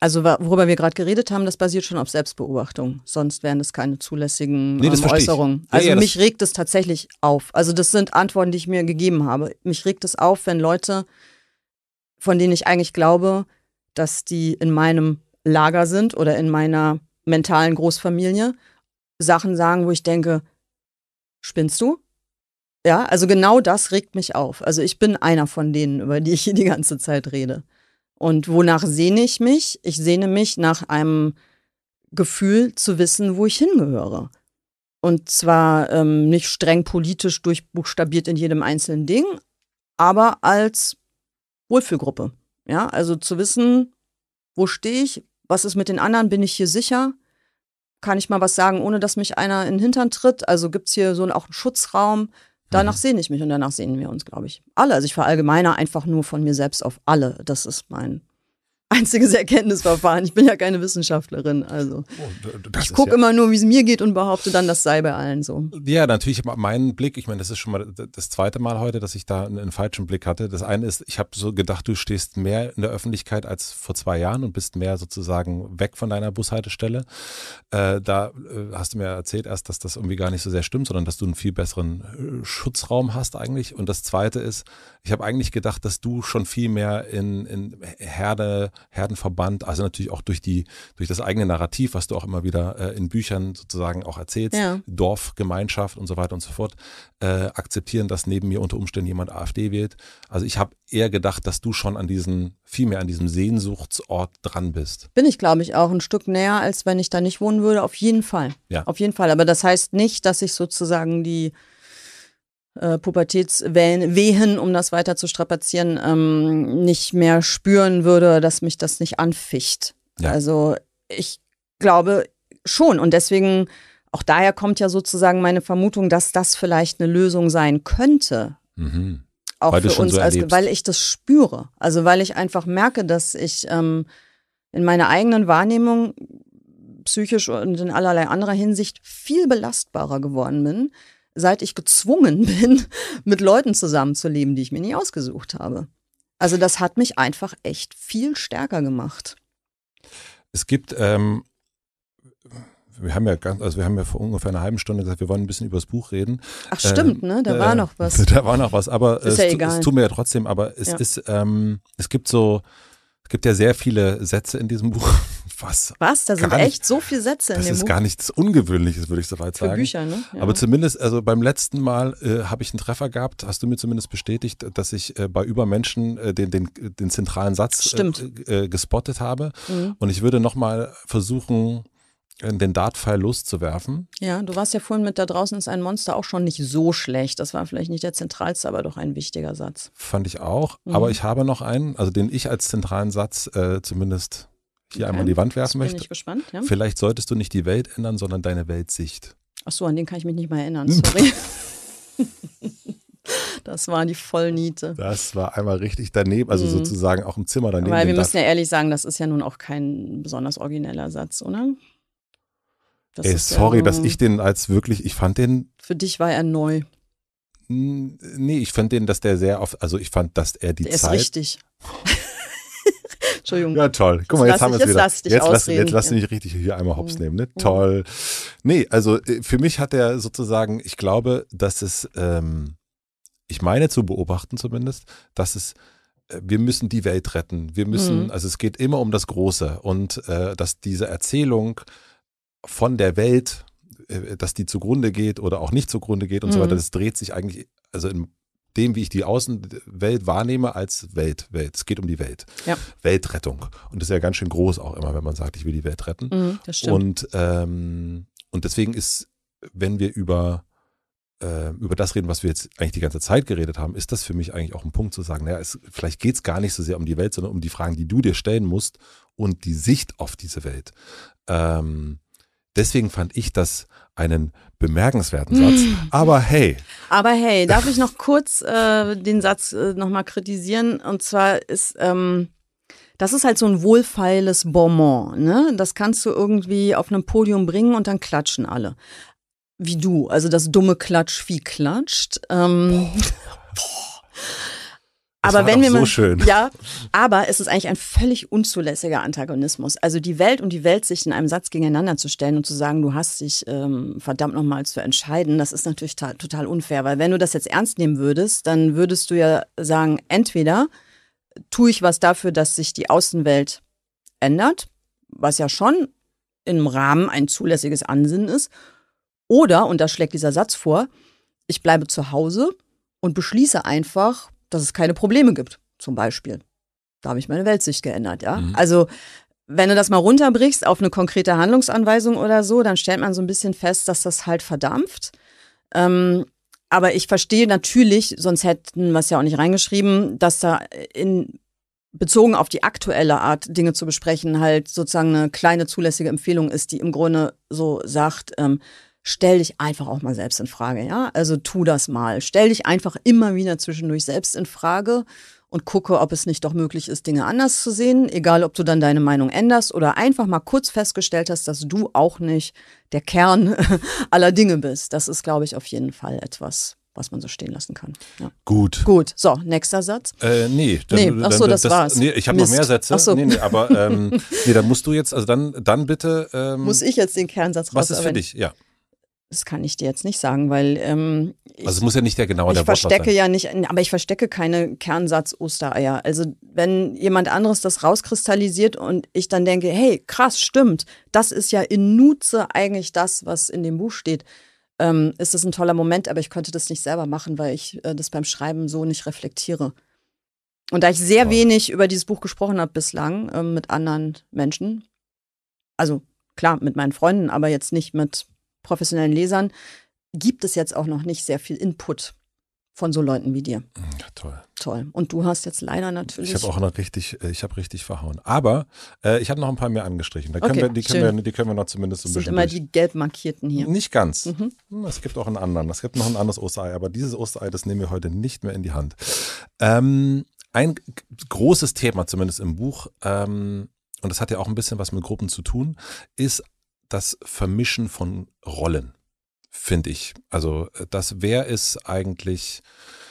Also worüber wir gerade geredet haben, das basiert schon auf Selbstbeobachtung. Sonst wären das keine zulässigen nee, ähm, Äußerungen. Ja, also ja, mich regt es tatsächlich auf. Also das sind Antworten, die ich mir gegeben habe. Mich regt es auf, wenn Leute, von denen ich eigentlich glaube, dass die in meinem Lager sind oder in meiner mentalen Großfamilie, Sachen sagen, wo ich denke, spinnst du? Ja, also genau das regt mich auf. Also ich bin einer von denen, über die ich hier die ganze Zeit rede. Und wonach sehne ich mich? Ich sehne mich nach einem Gefühl zu wissen, wo ich hingehöre. Und zwar ähm, nicht streng politisch durchbuchstabiert in jedem einzelnen Ding, aber als Wohlfühlgruppe. Ja, also zu wissen, wo stehe ich, was ist mit den anderen, bin ich hier sicher? Kann ich mal was sagen, ohne dass mich einer in den Hintern tritt? Also gibt es hier so auch einen Schutzraum? Danach mhm. sehne ich mich und danach sehnen wir uns, glaube ich. Alle. Also ich verallgemeine einfach nur von mir selbst auf alle. Das ist mein einziges Erkenntnisverfahren. Ich bin ja keine Wissenschaftlerin. Also oh, ich gucke ja immer nur, wie es mir geht und behaupte dann, das sei bei allen so. Ja, natürlich mein Blick, ich meine, das ist schon mal das zweite Mal heute, dass ich da einen, einen falschen Blick hatte. Das eine ist, ich habe so gedacht, du stehst mehr in der Öffentlichkeit als vor zwei Jahren und bist mehr sozusagen weg von deiner Bushaltestelle. Äh, da äh, hast du mir erzählt erst, dass das irgendwie gar nicht so sehr stimmt, sondern dass du einen viel besseren äh, Schutzraum hast eigentlich. Und das zweite ist, ich habe eigentlich gedacht, dass du schon viel mehr in, in Herde, Herdenverband, also natürlich auch durch die, durch das eigene Narrativ, was du auch immer wieder äh, in Büchern sozusagen auch erzählst, ja. Dorfgemeinschaft und so weiter und so fort, äh, akzeptieren, dass neben mir unter Umständen jemand AfD wählt. Also ich habe eher gedacht, dass du schon an diesem, viel mehr an diesem Sehnsuchtsort dran bist. Bin ich, glaube ich, auch ein Stück näher, als wenn ich da nicht wohnen würde, auf jeden Fall. Ja. Auf jeden Fall. Aber das heißt nicht, dass ich sozusagen die äh, Pubertätswehen, um das weiter zu strapazieren, ähm, nicht mehr spüren würde, dass mich das nicht anficht. Ja. Also ich glaube schon und deswegen auch daher kommt ja sozusagen meine Vermutung, dass das vielleicht eine Lösung sein könnte. Mhm. Auch weil für uns, so als, weil ich das spüre. Also weil ich einfach merke, dass ich ähm, in meiner eigenen Wahrnehmung psychisch und in allerlei anderer Hinsicht viel belastbarer geworden bin seit ich gezwungen bin, mit Leuten zusammenzuleben, die ich mir nie ausgesucht habe. Also das hat mich einfach echt viel stärker gemacht. Es gibt, ähm, wir haben ja ganz, also wir haben ja vor ungefähr einer halben Stunde gesagt, wir wollen ein bisschen über das Buch reden. Ach stimmt, ähm, ne? Da war äh, noch was. Da war noch was, aber ist es, ja egal. es tut mir ja trotzdem, aber es ja. ist, ähm, es gibt so, es gibt ja sehr viele Sätze in diesem Buch. Was? Was? Da sind nicht, echt so viele Sätze in dem Buch. Das ist gar nichts Ungewöhnliches, würde ich soweit sagen. Für Bücher, ne? Ja. Aber zumindest, also beim letzten Mal äh, habe ich einen Treffer gehabt, hast du mir zumindest bestätigt, dass ich äh, bei Übermenschen äh, den, den, den zentralen Satz äh, äh, äh gespottet habe. Mhm. Und ich würde nochmal versuchen, äh, den dart Dartpfeil loszuwerfen. Ja, du warst ja vorhin mit da draußen ist ein Monster auch schon nicht so schlecht. Das war vielleicht nicht der zentralste, aber doch ein wichtiger Satz. Fand ich auch. Mhm. Aber ich habe noch einen, also den ich als zentralen Satz äh, zumindest hier okay. einmal die Wand werfen möchte. Bin ich gespannt, ja. Vielleicht solltest du nicht die Welt ändern, sondern deine Weltsicht. Ach so, an den kann ich mich nicht mehr erinnern. Sorry. Das war die Vollniete. Das war einmal richtig daneben, also mhm. sozusagen auch im Zimmer daneben. Weil wir müssen ja ehrlich sagen, das ist ja nun auch kein besonders origineller Satz, oder? Das Ey, sorry, ja, dass ich den als wirklich, ich fand den. Für dich war er neu. Nee, ich fand den, dass der sehr oft, also ich fand, dass er die der Zeit. Ist richtig. Entschuldigung. Ja, toll. Guck mal, jetzt, haben wir es wieder. Lass dich jetzt, lass, jetzt lass mich richtig hier einmal hops mhm. nehmen. Ne? Mhm. Toll. Nee, also äh, für mich hat er sozusagen, ich glaube, dass es, ähm, ich meine zu beobachten zumindest, dass es, äh, wir müssen die Welt retten. Wir müssen, mhm. also es geht immer um das Große und äh, dass diese Erzählung von der Welt, äh, dass die zugrunde geht oder auch nicht zugrunde geht und mhm. so weiter, mhm. das dreht sich eigentlich, also in dem, wie ich die Außenwelt wahrnehme, als Welt, Welt. Es geht um die Welt. Ja. Weltrettung. Und das ist ja ganz schön groß auch immer, wenn man sagt, ich will die Welt retten. Mhm, das stimmt. Und, ähm, und deswegen ist, wenn wir über äh, über das reden, was wir jetzt eigentlich die ganze Zeit geredet haben, ist das für mich eigentlich auch ein Punkt zu sagen, naja, es, vielleicht geht es gar nicht so sehr um die Welt, sondern um die Fragen, die du dir stellen musst und die Sicht auf diese Welt. Ähm, Deswegen fand ich das einen bemerkenswerten Satz. Mhm. Aber hey. Aber hey, darf ich noch kurz äh, den Satz äh, nochmal kritisieren? Und zwar ist, ähm, das ist halt so ein wohlfeiles Bonbon. Ne? Das kannst du irgendwie auf einem Podium bringen und dann klatschen alle. Wie du, also das dumme Klatsch wie klatscht. Ähm, boah. Boah aber wenn wir so mal, schön. ja, aber es ist eigentlich ein völlig unzulässiger Antagonismus. Also die Welt und die Weltsicht in einem Satz gegeneinander zu stellen und zu sagen, du hast dich ähm, verdammt nochmal zu entscheiden, das ist natürlich total unfair, weil wenn du das jetzt ernst nehmen würdest, dann würdest du ja sagen, entweder tue ich was dafür, dass sich die Außenwelt ändert, was ja schon im Rahmen ein zulässiges Ansinnen ist, oder und da schlägt dieser Satz vor, ich bleibe zu Hause und beschließe einfach, dass es keine Probleme gibt, zum Beispiel. Da habe ich meine Weltsicht geändert, ja. Mhm. Also wenn du das mal runterbrichst auf eine konkrete Handlungsanweisung oder so, dann stellt man so ein bisschen fest, dass das halt verdampft. Ähm, aber ich verstehe natürlich, sonst hätten wir es ja auch nicht reingeschrieben, dass da in bezogen auf die aktuelle Art, Dinge zu besprechen, halt sozusagen eine kleine zulässige Empfehlung ist, die im Grunde so sagt, ähm, stell dich einfach auch mal selbst in Frage, ja? Also tu das mal. Stell dich einfach immer wieder zwischendurch selbst in Frage und gucke, ob es nicht doch möglich ist, Dinge anders zu sehen, egal ob du dann deine Meinung änderst oder einfach mal kurz festgestellt hast, dass du auch nicht der Kern aller Dinge bist. Das ist, glaube ich, auf jeden Fall etwas, was man so stehen lassen kann. Ja. Gut. Gut. So, nächster Satz. Äh, nee, dann, nee. Achso, das, das war's. Nee, ich habe noch mehr Sätze. Achso. Nee, nee, aber ähm, nee, dann musst du jetzt, also dann, dann bitte. Ähm, Muss ich jetzt den Kernsatz raus? Was ist für dich, ja. Das kann ich dir jetzt nicht sagen, weil ähm, also ich, also muss ja nicht der genaue der Wortlaut sein. Ich verstecke ja nicht, aber ich verstecke keine Kernsatz-Ostereier. Also wenn jemand anderes das rauskristallisiert und ich dann denke, hey, krass, stimmt, das ist ja in Nutze eigentlich das, was in dem Buch steht, ähm, ist das ein toller Moment, aber ich könnte das nicht selber machen, weil ich äh, das beim Schreiben so nicht reflektiere. Und da ich sehr Boah. wenig über dieses Buch gesprochen habe bislang ähm, mit anderen Menschen, also klar mit meinen Freunden, aber jetzt nicht mit professionellen Lesern gibt es jetzt auch noch nicht sehr viel Input von so Leuten wie dir. Hm, ja, toll. Toll. Und du hast jetzt leider natürlich. Ich habe auch noch richtig, äh, ich habe richtig verhauen. Aber äh, ich habe noch ein paar mehr angestrichen. Da können okay, wir, die, können wir, die können wir noch zumindest so ein das bisschen. Sind immer die gelb markierten hier. Nicht ganz. Mhm. Hm, es gibt auch einen anderen. Es gibt noch ein anderes Osterei, aber dieses Osterei, das nehmen wir heute nicht mehr in die Hand. Ähm, ein großes Thema, zumindest im Buch, ähm, und das hat ja auch ein bisschen was mit Gruppen zu tun, ist das Vermischen von Rollen, finde ich. Also äh, das wäre es eigentlich.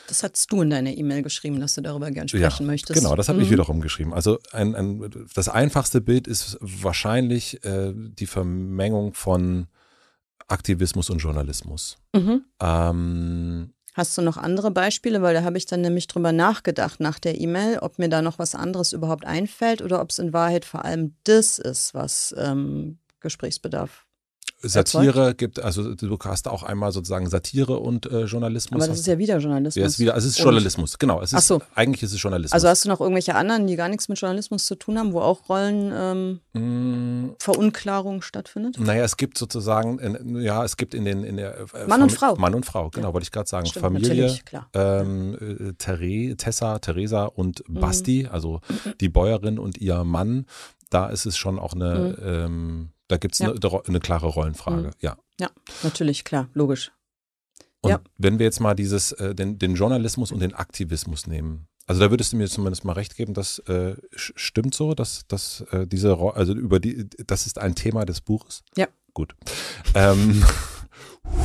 Das hast du in deiner E-Mail geschrieben, dass du darüber gern sprechen ja, möchtest. Genau, das habe mhm. ich wiederum geschrieben. Also ein, ein, das einfachste Bild ist wahrscheinlich äh, die Vermengung von Aktivismus und Journalismus. Mhm. Ähm, Hast du noch andere Beispiele? Weil da habe ich dann nämlich drüber nachgedacht nach der E-Mail, ob mir da noch was anderes überhaupt einfällt oder ob es in Wahrheit vor allem das ist, was ähm, Gesprächsbedarf Satire Erfolg? gibt, also du hast auch einmal sozusagen Satire und äh, Journalismus. Aber das ist ja wieder Journalismus. Ja, ist wieder, also es ist und? Journalismus, genau. Es ist, Ach so. Eigentlich ist es Journalismus. Also hast du noch irgendwelche anderen, die gar nichts mit Journalismus zu tun haben, wo auch Rollen ähm, mm. stattfindet? Naja, es gibt sozusagen, in, ja, es gibt in den in der äh, Mann und Frau. Mann und Frau, genau, ja. wollte ich gerade sagen. Stimmt, Familie, ähm, äh, Therese, Tessa, Theresa und mhm. Basti, also die Bäuerin und ihr Mann. Da ist es schon auch eine mhm. ähm, da gibt es ja. eine, eine, klare Rollenfrage, mhm. ja. Ja, natürlich, klar, logisch. Und ja. wenn wir jetzt mal dieses, äh, den, den, Journalismus und den Aktivismus nehmen, also da würdest du mir zumindest mal recht geben, das äh, stimmt so, dass, dass äh, diese, also über die, das ist ein Thema des Buches? Ja. Gut. ähm,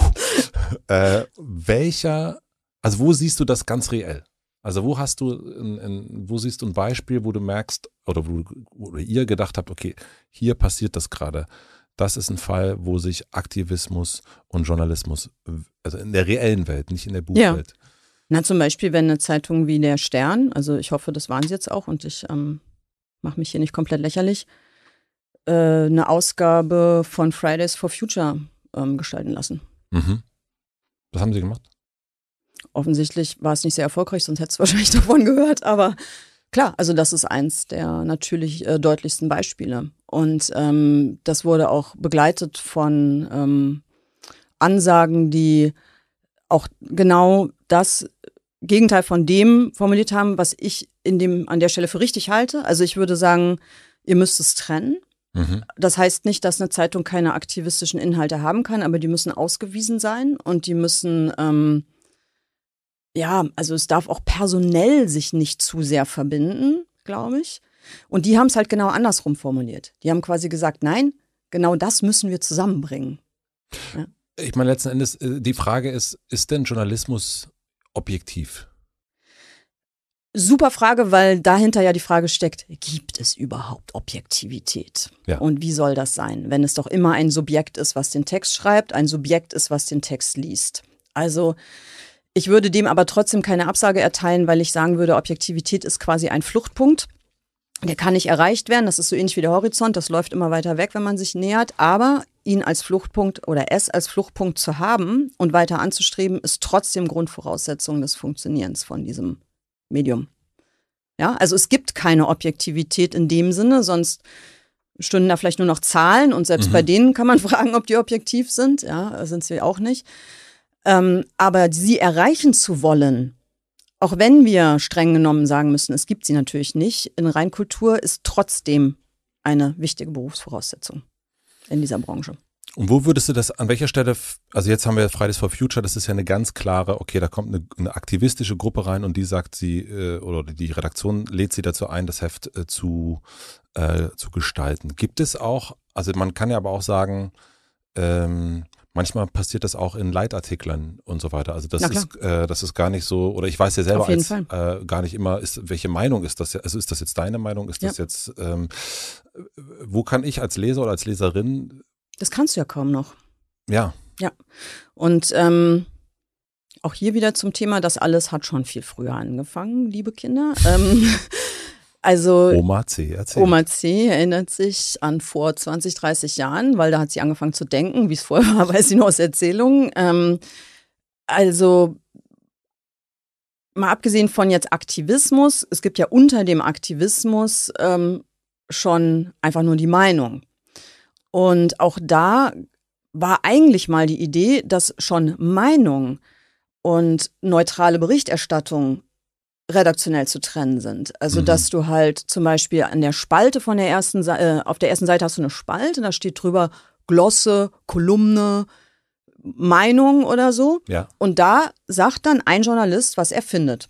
äh, welcher, also wo siehst du das ganz reell? Also wo hast du, ein, ein, wo siehst du ein Beispiel, wo du merkst oder wo, wo ihr gedacht habt, okay, hier passiert das gerade. Das ist ein Fall, wo sich Aktivismus und Journalismus, also in der reellen Welt, nicht in der Buchwelt. Ja. Na zum Beispiel, wenn eine Zeitung wie der Stern, also ich hoffe, das waren sie jetzt auch und ich ähm, mache mich hier nicht komplett lächerlich, äh, eine Ausgabe von Fridays for Future ähm, gestalten lassen. Mhm. Was haben sie gemacht? offensichtlich war es nicht sehr erfolgreich, sonst hättest du wahrscheinlich davon gehört. Aber klar, also das ist eins der natürlich äh, deutlichsten Beispiele. Und ähm, das wurde auch begleitet von ähm, Ansagen, die auch genau das Gegenteil von dem formuliert haben, was ich in dem, an der Stelle für richtig halte. Also ich würde sagen, ihr müsst es trennen. Mhm. Das heißt nicht, dass eine Zeitung keine aktivistischen Inhalte haben kann, aber die müssen ausgewiesen sein und die müssen ähm, ja, also es darf auch personell sich nicht zu sehr verbinden, glaube ich. Und die haben es halt genau andersrum formuliert. Die haben quasi gesagt, nein, genau das müssen wir zusammenbringen. Ja. Ich meine, letzten Endes, äh, die Frage ist, ist denn Journalismus objektiv? Super Frage, weil dahinter ja die Frage steckt, gibt es überhaupt Objektivität? Ja. Und wie soll das sein, wenn es doch immer ein Subjekt ist, was den Text schreibt, ein Subjekt ist, was den Text liest? Also ich würde dem aber trotzdem keine Absage erteilen, weil ich sagen würde, Objektivität ist quasi ein Fluchtpunkt. Der kann nicht erreicht werden. Das ist so ähnlich wie der Horizont. Das läuft immer weiter weg, wenn man sich nähert. Aber ihn als Fluchtpunkt oder es als Fluchtpunkt zu haben und weiter anzustreben, ist trotzdem Grundvoraussetzung des Funktionierens von diesem Medium. Ja, also es gibt keine Objektivität in dem Sinne, sonst stünden da vielleicht nur noch Zahlen und selbst mhm. bei denen kann man fragen, ob die objektiv sind. Ja, sind sie auch nicht. Ähm, aber sie erreichen zu wollen, auch wenn wir streng genommen sagen müssen, es gibt sie natürlich nicht, in Reinkultur ist trotzdem eine wichtige Berufsvoraussetzung in dieser Branche. Und wo würdest du das, an welcher Stelle, also jetzt haben wir Fridays for Future, das ist ja eine ganz klare, okay, da kommt eine, eine aktivistische Gruppe rein und die sagt sie, äh, oder die Redaktion lädt sie dazu ein, das Heft äh, zu, äh, zu gestalten. Gibt es auch, also man kann ja aber auch sagen, ähm, Manchmal passiert das auch in Leitartikeln und so weiter. Also das ist, äh, das ist gar nicht so, oder ich weiß ja selber als, äh, gar nicht immer, ist, welche Meinung ist das? Also ist das jetzt deine Meinung? Ist ja. das jetzt, ähm, wo kann ich als Leser oder als Leserin? Das kannst du ja kaum noch. Ja. Ja. Und ähm, auch hier wieder zum Thema, das alles hat schon viel früher angefangen, liebe Kinder. ähm, Also Oma C. Erzählt. Oma C. erinnert sich an vor 20, 30 Jahren, weil da hat sie angefangen zu denken, wie es vorher war, weiß sie nur aus Erzählungen. Ähm, also mal abgesehen von jetzt Aktivismus, es gibt ja unter dem Aktivismus ähm, schon einfach nur die Meinung. Und auch da war eigentlich mal die Idee, dass schon Meinung und neutrale Berichterstattung redaktionell zu trennen sind. Also mhm. dass du halt zum Beispiel an der Spalte von der ersten äh, auf der ersten Seite hast du eine Spalte, da steht drüber Glosse, Kolumne, Meinung oder so. Ja. Und da sagt dann ein Journalist, was er findet.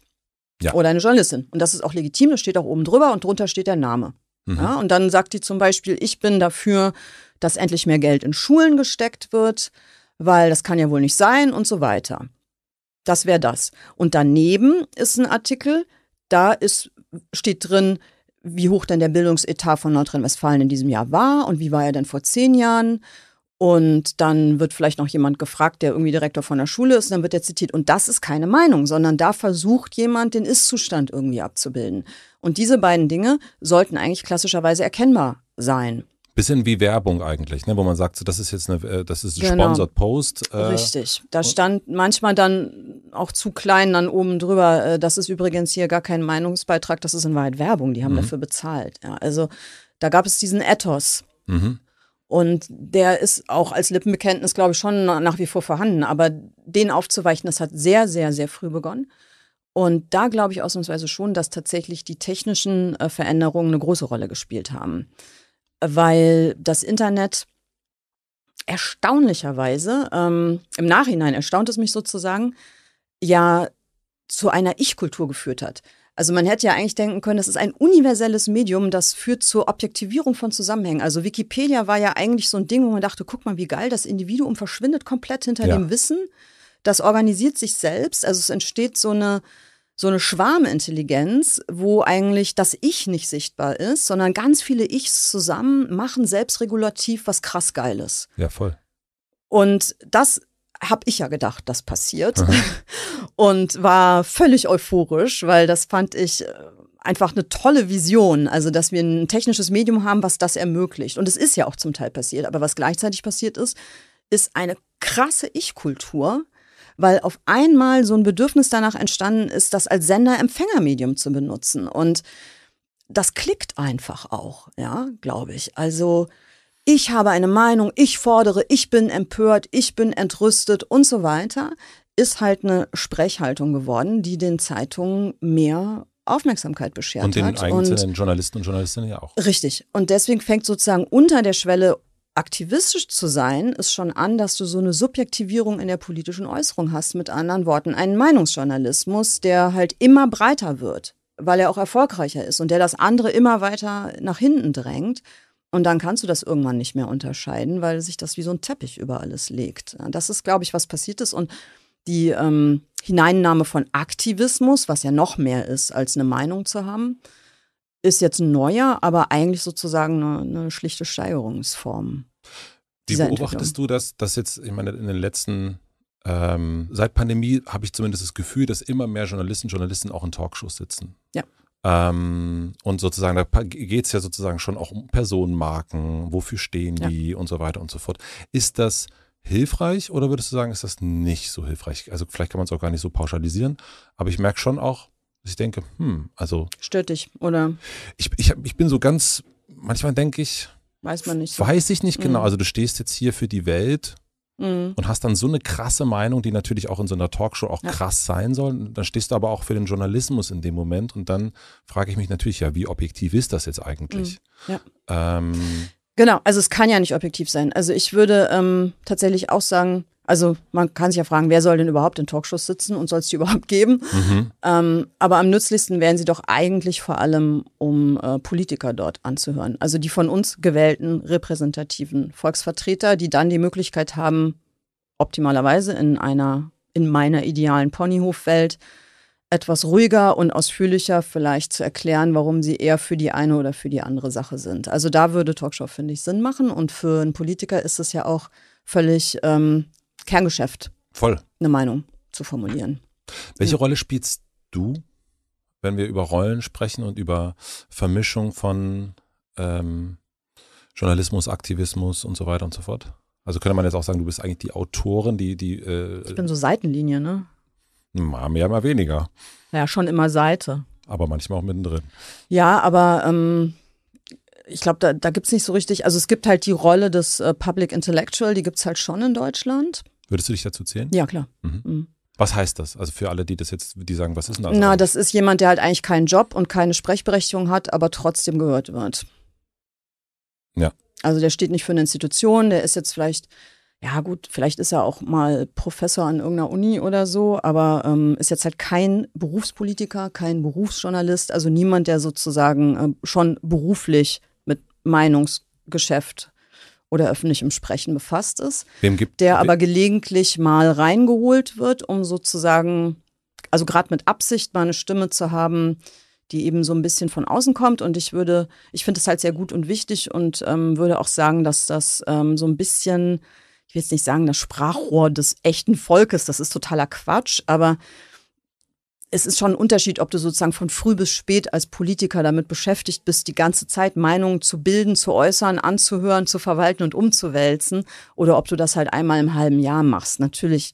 Ja. Oder eine Journalistin. Und das ist auch legitim, das steht auch oben drüber und drunter steht der Name. Mhm. Ja, und dann sagt die zum Beispiel, ich bin dafür, dass endlich mehr Geld in Schulen gesteckt wird, weil das kann ja wohl nicht sein und so weiter. Das wäre das. Und daneben ist ein Artikel, da ist, steht drin, wie hoch denn der Bildungsetat von Nordrhein-Westfalen in diesem Jahr war und wie war er denn vor zehn Jahren. Und dann wird vielleicht noch jemand gefragt, der irgendwie Direktor von der Schule ist, und dann wird er zitiert. Und das ist keine Meinung, sondern da versucht jemand, den Ist-Zustand irgendwie abzubilden. Und diese beiden Dinge sollten eigentlich klassischerweise erkennbar sein. Bisschen wie Werbung eigentlich, ne? wo man sagt, so, das ist jetzt eine, äh, das ist ein genau. Sponsored Post. Äh, Richtig. Da stand manchmal dann auch zu klein dann oben drüber. Äh, das ist übrigens hier gar kein Meinungsbeitrag, das ist in Wahrheit Werbung. Die haben mhm. dafür bezahlt. Ja, also da gab es diesen Ethos. Mhm. Und der ist auch als Lippenbekenntnis, glaube ich, schon nach wie vor vorhanden. Aber den aufzuweichen, das hat sehr, sehr, sehr früh begonnen. Und da glaube ich ausnahmsweise schon, dass tatsächlich die technischen äh, Veränderungen eine große Rolle gespielt haben weil das Internet erstaunlicherweise, ähm, im Nachhinein erstaunt es mich sozusagen, ja zu einer Ich-Kultur geführt hat. Also man hätte ja eigentlich denken können, das ist ein universelles Medium, das führt zur Objektivierung von Zusammenhängen. Also Wikipedia war ja eigentlich so ein Ding, wo man dachte, guck mal, wie geil, das Individuum verschwindet komplett hinter ja. dem Wissen. Das organisiert sich selbst. Also es entsteht so eine, so eine Schwarmintelligenz, wo eigentlich das Ich nicht sichtbar ist, sondern ganz viele Ichs zusammen machen selbstregulativ was krass Geiles. Ja, voll. Und das habe ich ja gedacht, das passiert. Und war völlig euphorisch, weil das fand ich äh, einfach eine tolle Vision. Also, dass wir ein technisches Medium haben, was das ermöglicht. Und es ist ja auch zum Teil passiert. Aber was gleichzeitig passiert ist, ist eine krasse Ich-Kultur, weil auf einmal so ein Bedürfnis danach entstanden ist, das als Sender-Empfängermedium zu benutzen. Und das klickt einfach auch, ja, glaube ich. Also ich habe eine Meinung, ich fordere, ich bin empört, ich bin entrüstet und so weiter, ist halt eine Sprechhaltung geworden, die den Zeitungen mehr Aufmerksamkeit beschert hat. Und den hat. einzelnen und Journalisten und Journalistinnen ja auch. Richtig. Und deswegen fängt sozusagen unter der Schwelle aktivistisch zu sein, ist schon an, dass du so eine Subjektivierung in der politischen Äußerung hast. Mit anderen Worten, einen Meinungsjournalismus, der halt immer breiter wird, weil er auch erfolgreicher ist und der das andere immer weiter nach hinten drängt. Und dann kannst du das irgendwann nicht mehr unterscheiden, weil sich das wie so ein Teppich über alles legt. Das ist, glaube ich, was passiert ist. Und die ähm, Hineinnahme von Aktivismus, was ja noch mehr ist, als eine Meinung zu haben, ist jetzt ein neuer, aber eigentlich sozusagen eine, eine schlichte Steigerungsform. Wie beobachtest du das, dass jetzt, ich meine, in den letzten, ähm, seit Pandemie habe ich zumindest das Gefühl, dass immer mehr Journalisten, Journalisten auch in Talkshows sitzen. Ja. Ähm, und sozusagen, da geht es ja sozusagen schon auch um Personenmarken, wofür stehen die ja. und so weiter und so fort. Ist das hilfreich oder würdest du sagen, ist das nicht so hilfreich? Also vielleicht kann man es auch gar nicht so pauschalisieren, aber ich merke schon auch, dass ich denke, hm, also. Stört dich, oder? Ich, ich, ich bin so ganz, manchmal denke ich. Weiß man nicht. Weiß ich nicht genau. mhm. genau. Also du stehst jetzt hier für die Welt mhm. und hast dann so eine krasse Meinung, die natürlich auch in so einer Talkshow auch ja. krass sein soll. Dann stehst du aber auch für den Journalismus in dem Moment und dann frage ich mich natürlich, ja, wie objektiv ist das jetzt eigentlich? Mhm. Ja. Ähm, genau, also es kann ja nicht objektiv sein. Also ich würde ähm, tatsächlich auch sagen, also man kann sich ja fragen, wer soll denn überhaupt in Talkshows sitzen und soll es die überhaupt geben? Mhm. Ähm, aber am nützlichsten wären sie doch eigentlich vor allem, um äh, Politiker dort anzuhören. Also die von uns gewählten repräsentativen Volksvertreter, die dann die Möglichkeit haben, optimalerweise in einer, in meiner idealen Ponyhofwelt, etwas ruhiger und ausführlicher vielleicht zu erklären, warum sie eher für die eine oder für die andere Sache sind. Also da würde Talkshow, finde ich, Sinn machen. Und für einen Politiker ist es ja auch völlig ähm, Kerngeschäft. Voll. Eine Meinung zu formulieren. Welche ja. Rolle spielst du, wenn wir über Rollen sprechen und über Vermischung von ähm, Journalismus, Aktivismus und so weiter und so fort? Also könnte man jetzt auch sagen, du bist eigentlich die Autorin, die, die. Äh, ich bin so Seitenlinie, ne? Mal mehr, mal weniger. Ja, schon immer Seite. Aber manchmal auch mittendrin. Ja, aber ähm, ich glaube, da, da gibt es nicht so richtig. Also es gibt halt die Rolle des äh, Public Intellectual, die gibt es halt schon in Deutschland. Würdest du dich dazu zählen? Ja, klar. Mhm. Mhm. Was heißt das? Also für alle, die das jetzt, die sagen, was ist denn das? Na, das ist jemand, der halt eigentlich keinen Job und keine Sprechberechtigung hat, aber trotzdem gehört wird. Ja. Also der steht nicht für eine Institution, der ist jetzt vielleicht, ja gut, vielleicht ist er auch mal Professor an irgendeiner Uni oder so, aber ähm, ist jetzt halt kein Berufspolitiker, kein Berufsjournalist, also niemand, der sozusagen äh, schon beruflich mit Meinungsgeschäft oder öffentlichem Sprechen befasst ist, Wem gibt der aber gelegentlich mal reingeholt wird, um sozusagen, also gerade mit Absicht, mal eine Stimme zu haben, die eben so ein bisschen von außen kommt. Und ich würde, ich finde es halt sehr gut und wichtig und ähm, würde auch sagen, dass das ähm, so ein bisschen, ich will jetzt nicht sagen, das Sprachrohr des echten Volkes, das ist totaler Quatsch, aber es ist schon ein Unterschied, ob du sozusagen von früh bis spät als Politiker damit beschäftigt bist, die ganze Zeit Meinungen zu bilden, zu äußern, anzuhören, zu verwalten und umzuwälzen, oder ob du das halt einmal im halben Jahr machst. Natürlich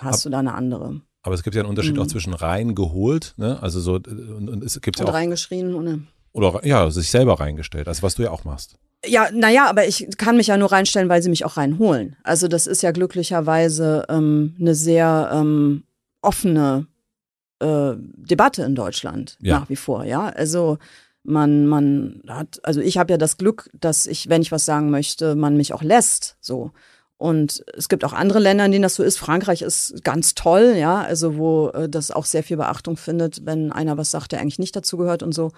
hast Ab du da eine andere. Aber es gibt ja einen Unterschied mhm. auch zwischen reingeholt, ne? Also so und, und es gibt ja auch reingeschrien oder oder ja sich selber reingestellt. Also was du ja auch machst. Ja, naja, aber ich kann mich ja nur reinstellen, weil sie mich auch reinholen. Also das ist ja glücklicherweise ähm, eine sehr ähm, offene äh, Debatte in Deutschland ja. nach wie vor, ja. Also man, man hat, also ich habe ja das Glück, dass ich, wenn ich was sagen möchte, man mich auch lässt, so. Und es gibt auch andere Länder, in denen das so ist. Frankreich ist ganz toll, ja, also wo äh, das auch sehr viel Beachtung findet, wenn einer was sagt, der eigentlich nicht dazu gehört und so.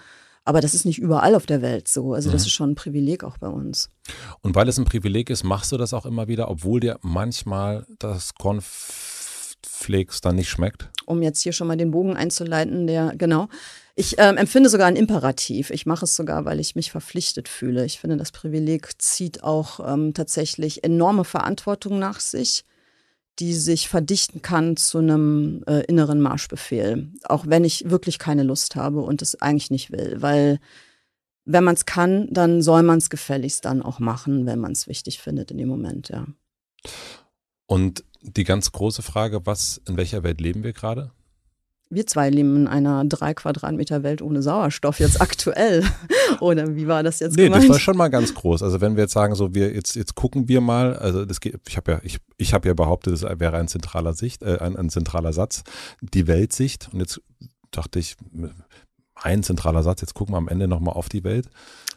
Aber das ist nicht überall auf der Welt so. Also das mhm. ist schon ein Privileg auch bei uns. Und weil es ein Privileg ist, machst du das auch immer wieder, obwohl dir manchmal das Konf pflegst, dann nicht schmeckt? Um jetzt hier schon mal den Bogen einzuleiten, der, genau. Ich ähm, empfinde sogar ein Imperativ. Ich mache es sogar, weil ich mich verpflichtet fühle. Ich finde, das Privileg zieht auch ähm, tatsächlich enorme Verantwortung nach sich, die sich verdichten kann zu einem äh, inneren Marschbefehl. Auch wenn ich wirklich keine Lust habe und es eigentlich nicht will. Weil wenn man es kann, dann soll man es gefälligst dann auch machen, wenn man es wichtig findet in dem Moment, ja. Und die ganz große Frage, was, in welcher Welt leben wir gerade? wir zwei leben in einer drei Quadratmeter Welt ohne Sauerstoff jetzt aktuell. Oder wie war das jetzt nee, gemeint? das war schon mal ganz groß. Also wenn wir jetzt sagen, so wir jetzt jetzt gucken wir mal, also das geht, ich habe ja ich, ich habe ja behauptet, das wäre ein zentraler Sicht, äh, ein, ein zentraler Satz, die Weltsicht. Und jetzt dachte ich, ein zentraler Satz. Jetzt gucken wir am Ende noch mal auf die Welt.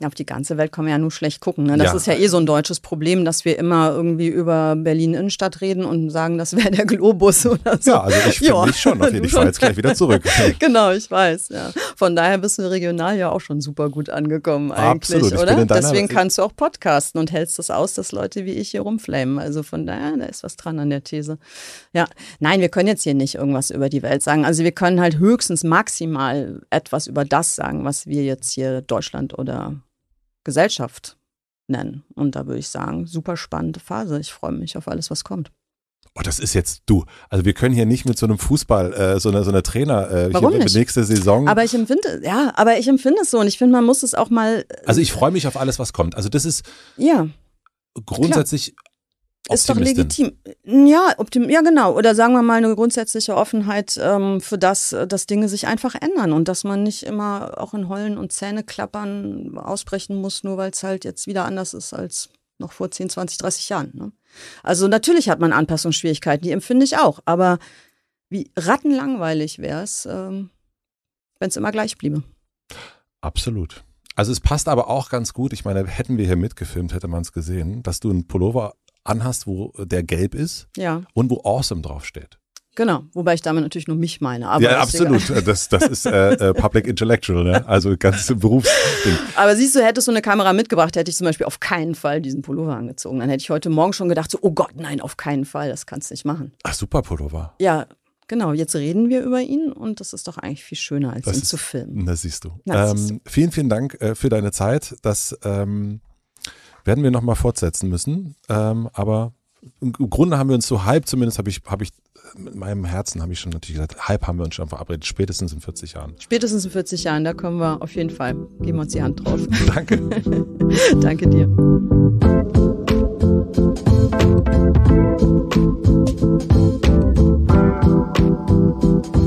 Auf die ganze Welt kann man ja nur schlecht gucken. Ne? Das ja. ist ja eh so ein deutsches Problem, dass wir immer irgendwie über Berlin-Innenstadt reden und sagen, das wäre der Globus oder so. Ja, also ich finde mich schon auf jeden fahre jetzt gleich wieder zurück. genau, ich weiß. Ja. Von daher bist du regional ja auch schon super gut angekommen eigentlich, Absolut. oder? Deswegen kannst du auch podcasten und hältst das aus, dass Leute wie ich hier rumflamen. Also von daher, da ist was dran an der These. Ja, nein, wir können jetzt hier nicht irgendwas über die Welt sagen. Also wir können halt höchstens maximal etwas über das sagen, was wir jetzt hier Deutschland oder Gesellschaft nennen. Und da würde ich sagen, super spannende Phase. Ich freue mich auf alles, was kommt. Oh, das ist jetzt du. Also wir können hier nicht mit so einem Fußball, äh, so einer so eine Trainer, äh, Warum nicht? nächste Saison. Aber ich empfinde, ja, aber ich empfinde es so und ich finde, man muss es auch mal. Äh, also ich freue mich auf alles, was kommt. Also das ist ja grundsätzlich ist doch legitim. Ja, optim ja, genau. Oder sagen wir mal eine grundsätzliche Offenheit ähm, für das, äh, dass Dinge sich einfach ändern und dass man nicht immer auch in Heulen und Zähneklappern ausbrechen muss, nur weil es halt jetzt wieder anders ist als noch vor 10, 20, 30 Jahren. Ne? Also natürlich hat man Anpassungsschwierigkeiten, die empfinde ich auch. Aber wie rattenlangweilig wäre es, ähm, wenn es immer gleich bliebe. Absolut. Also es passt aber auch ganz gut. Ich meine, hätten wir hier mitgefilmt, hätte man es gesehen, dass du einen Pullover anhast, wo äh, der gelb ist ja. und wo Awesome draufsteht. Genau, wobei ich damit natürlich nur mich meine. Aber ja, absolut. Das, das ist äh, äh, Public Intellectual, ne? also ganz Berufsding. Aber siehst du, hättest du eine Kamera mitgebracht, hätte ich zum Beispiel auf keinen Fall diesen Pullover angezogen. Dann hätte ich heute Morgen schon gedacht, so, oh Gott, nein, auf keinen Fall, das kannst du nicht machen. Ach, super Pullover. Ja, genau. Jetzt reden wir über ihn und das ist doch eigentlich viel schöner, als das ihn ist, zu filmen. Das siehst du. Na, das ähm, siehst du. Vielen, vielen Dank äh, für deine Zeit. Das. Ähm werden wir nochmal fortsetzen müssen. Ähm, aber im Grunde haben wir uns so halb, zumindest habe ich, habe ich, in meinem Herzen habe ich schon natürlich gesagt, halb haben wir uns schon verabredet, spätestens in 40 Jahren. Spätestens in 40 Jahren, da kommen wir auf jeden Fall, geben wir uns die Hand drauf. Danke. Danke dir.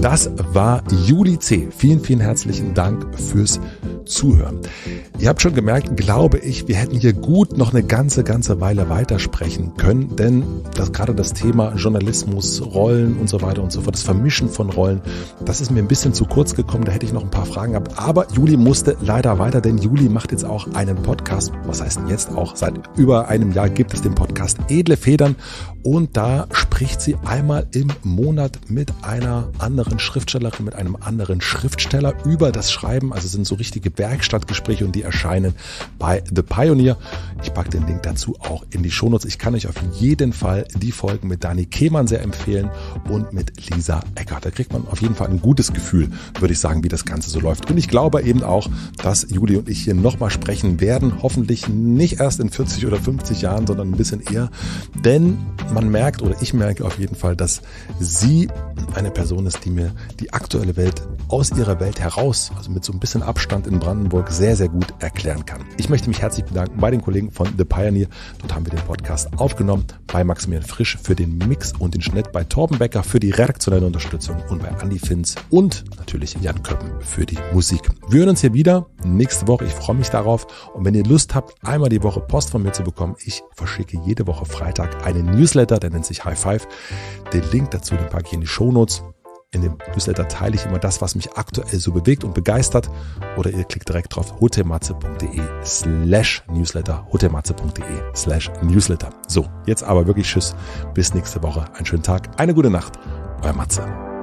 Das war Juli C. Vielen, vielen herzlichen Dank fürs Zuhören. Ihr habt schon gemerkt, glaube ich, wir hätten hier gut noch eine ganze, ganze Weile weitersprechen können, denn das, gerade das Thema Journalismus, Rollen und so weiter und so fort, das Vermischen von Rollen, das ist mir ein bisschen zu kurz gekommen, da hätte ich noch ein paar Fragen gehabt. Aber Juli musste leider weiter, denn Juli macht jetzt auch einen Podcast, was heißt denn jetzt auch, seit über einem Jahr gibt es den Podcast Edle Federn und da spricht sie einmal im Monat mit einer anderen anderen Schriftstellerin mit einem anderen Schriftsteller über das Schreiben. Also sind so richtige Werkstattgespräche und die erscheinen bei The Pioneer. Ich packe den Link dazu auch in die Shownotes. Ich kann euch auf jeden Fall die Folgen mit Dani Kehmann sehr empfehlen und mit Lisa Eckert. Da kriegt man auf jeden Fall ein gutes Gefühl, würde ich sagen, wie das Ganze so läuft. Und ich glaube eben auch, dass Juli und ich hier nochmal sprechen werden. Hoffentlich nicht erst in 40 oder 50 Jahren, sondern ein bisschen eher. Denn man merkt oder ich merke auf jeden Fall, dass sie eine Person ist, die mir die aktuelle Welt aus ihrer Welt heraus, also mit so ein bisschen Abstand in Brandenburg, sehr, sehr gut erklären kann. Ich möchte mich herzlich bedanken bei den Kollegen von The Pioneer. Dort haben wir den Podcast aufgenommen, bei Maximilian Frisch für den Mix und den Schnitt, bei Torben Becker für die redaktionelle Unterstützung und bei Andy Finz und natürlich Jan Köppen für die Musik. Wir hören uns hier wieder nächste Woche. Ich freue mich darauf. Und wenn ihr Lust habt, einmal die Woche Post von mir zu bekommen, ich verschicke jede Woche Freitag einen Newsletter, der nennt sich High Five. Den Link dazu, den packe ich in die Show Notes. In dem Newsletter teile ich immer das, was mich aktuell so bewegt und begeistert. Oder ihr klickt direkt drauf hotematze.de slash newsletter. hotematze.de slash newsletter. So, jetzt aber wirklich Tschüss. Bis nächste Woche. Einen schönen Tag, eine gute Nacht. Euer Matze.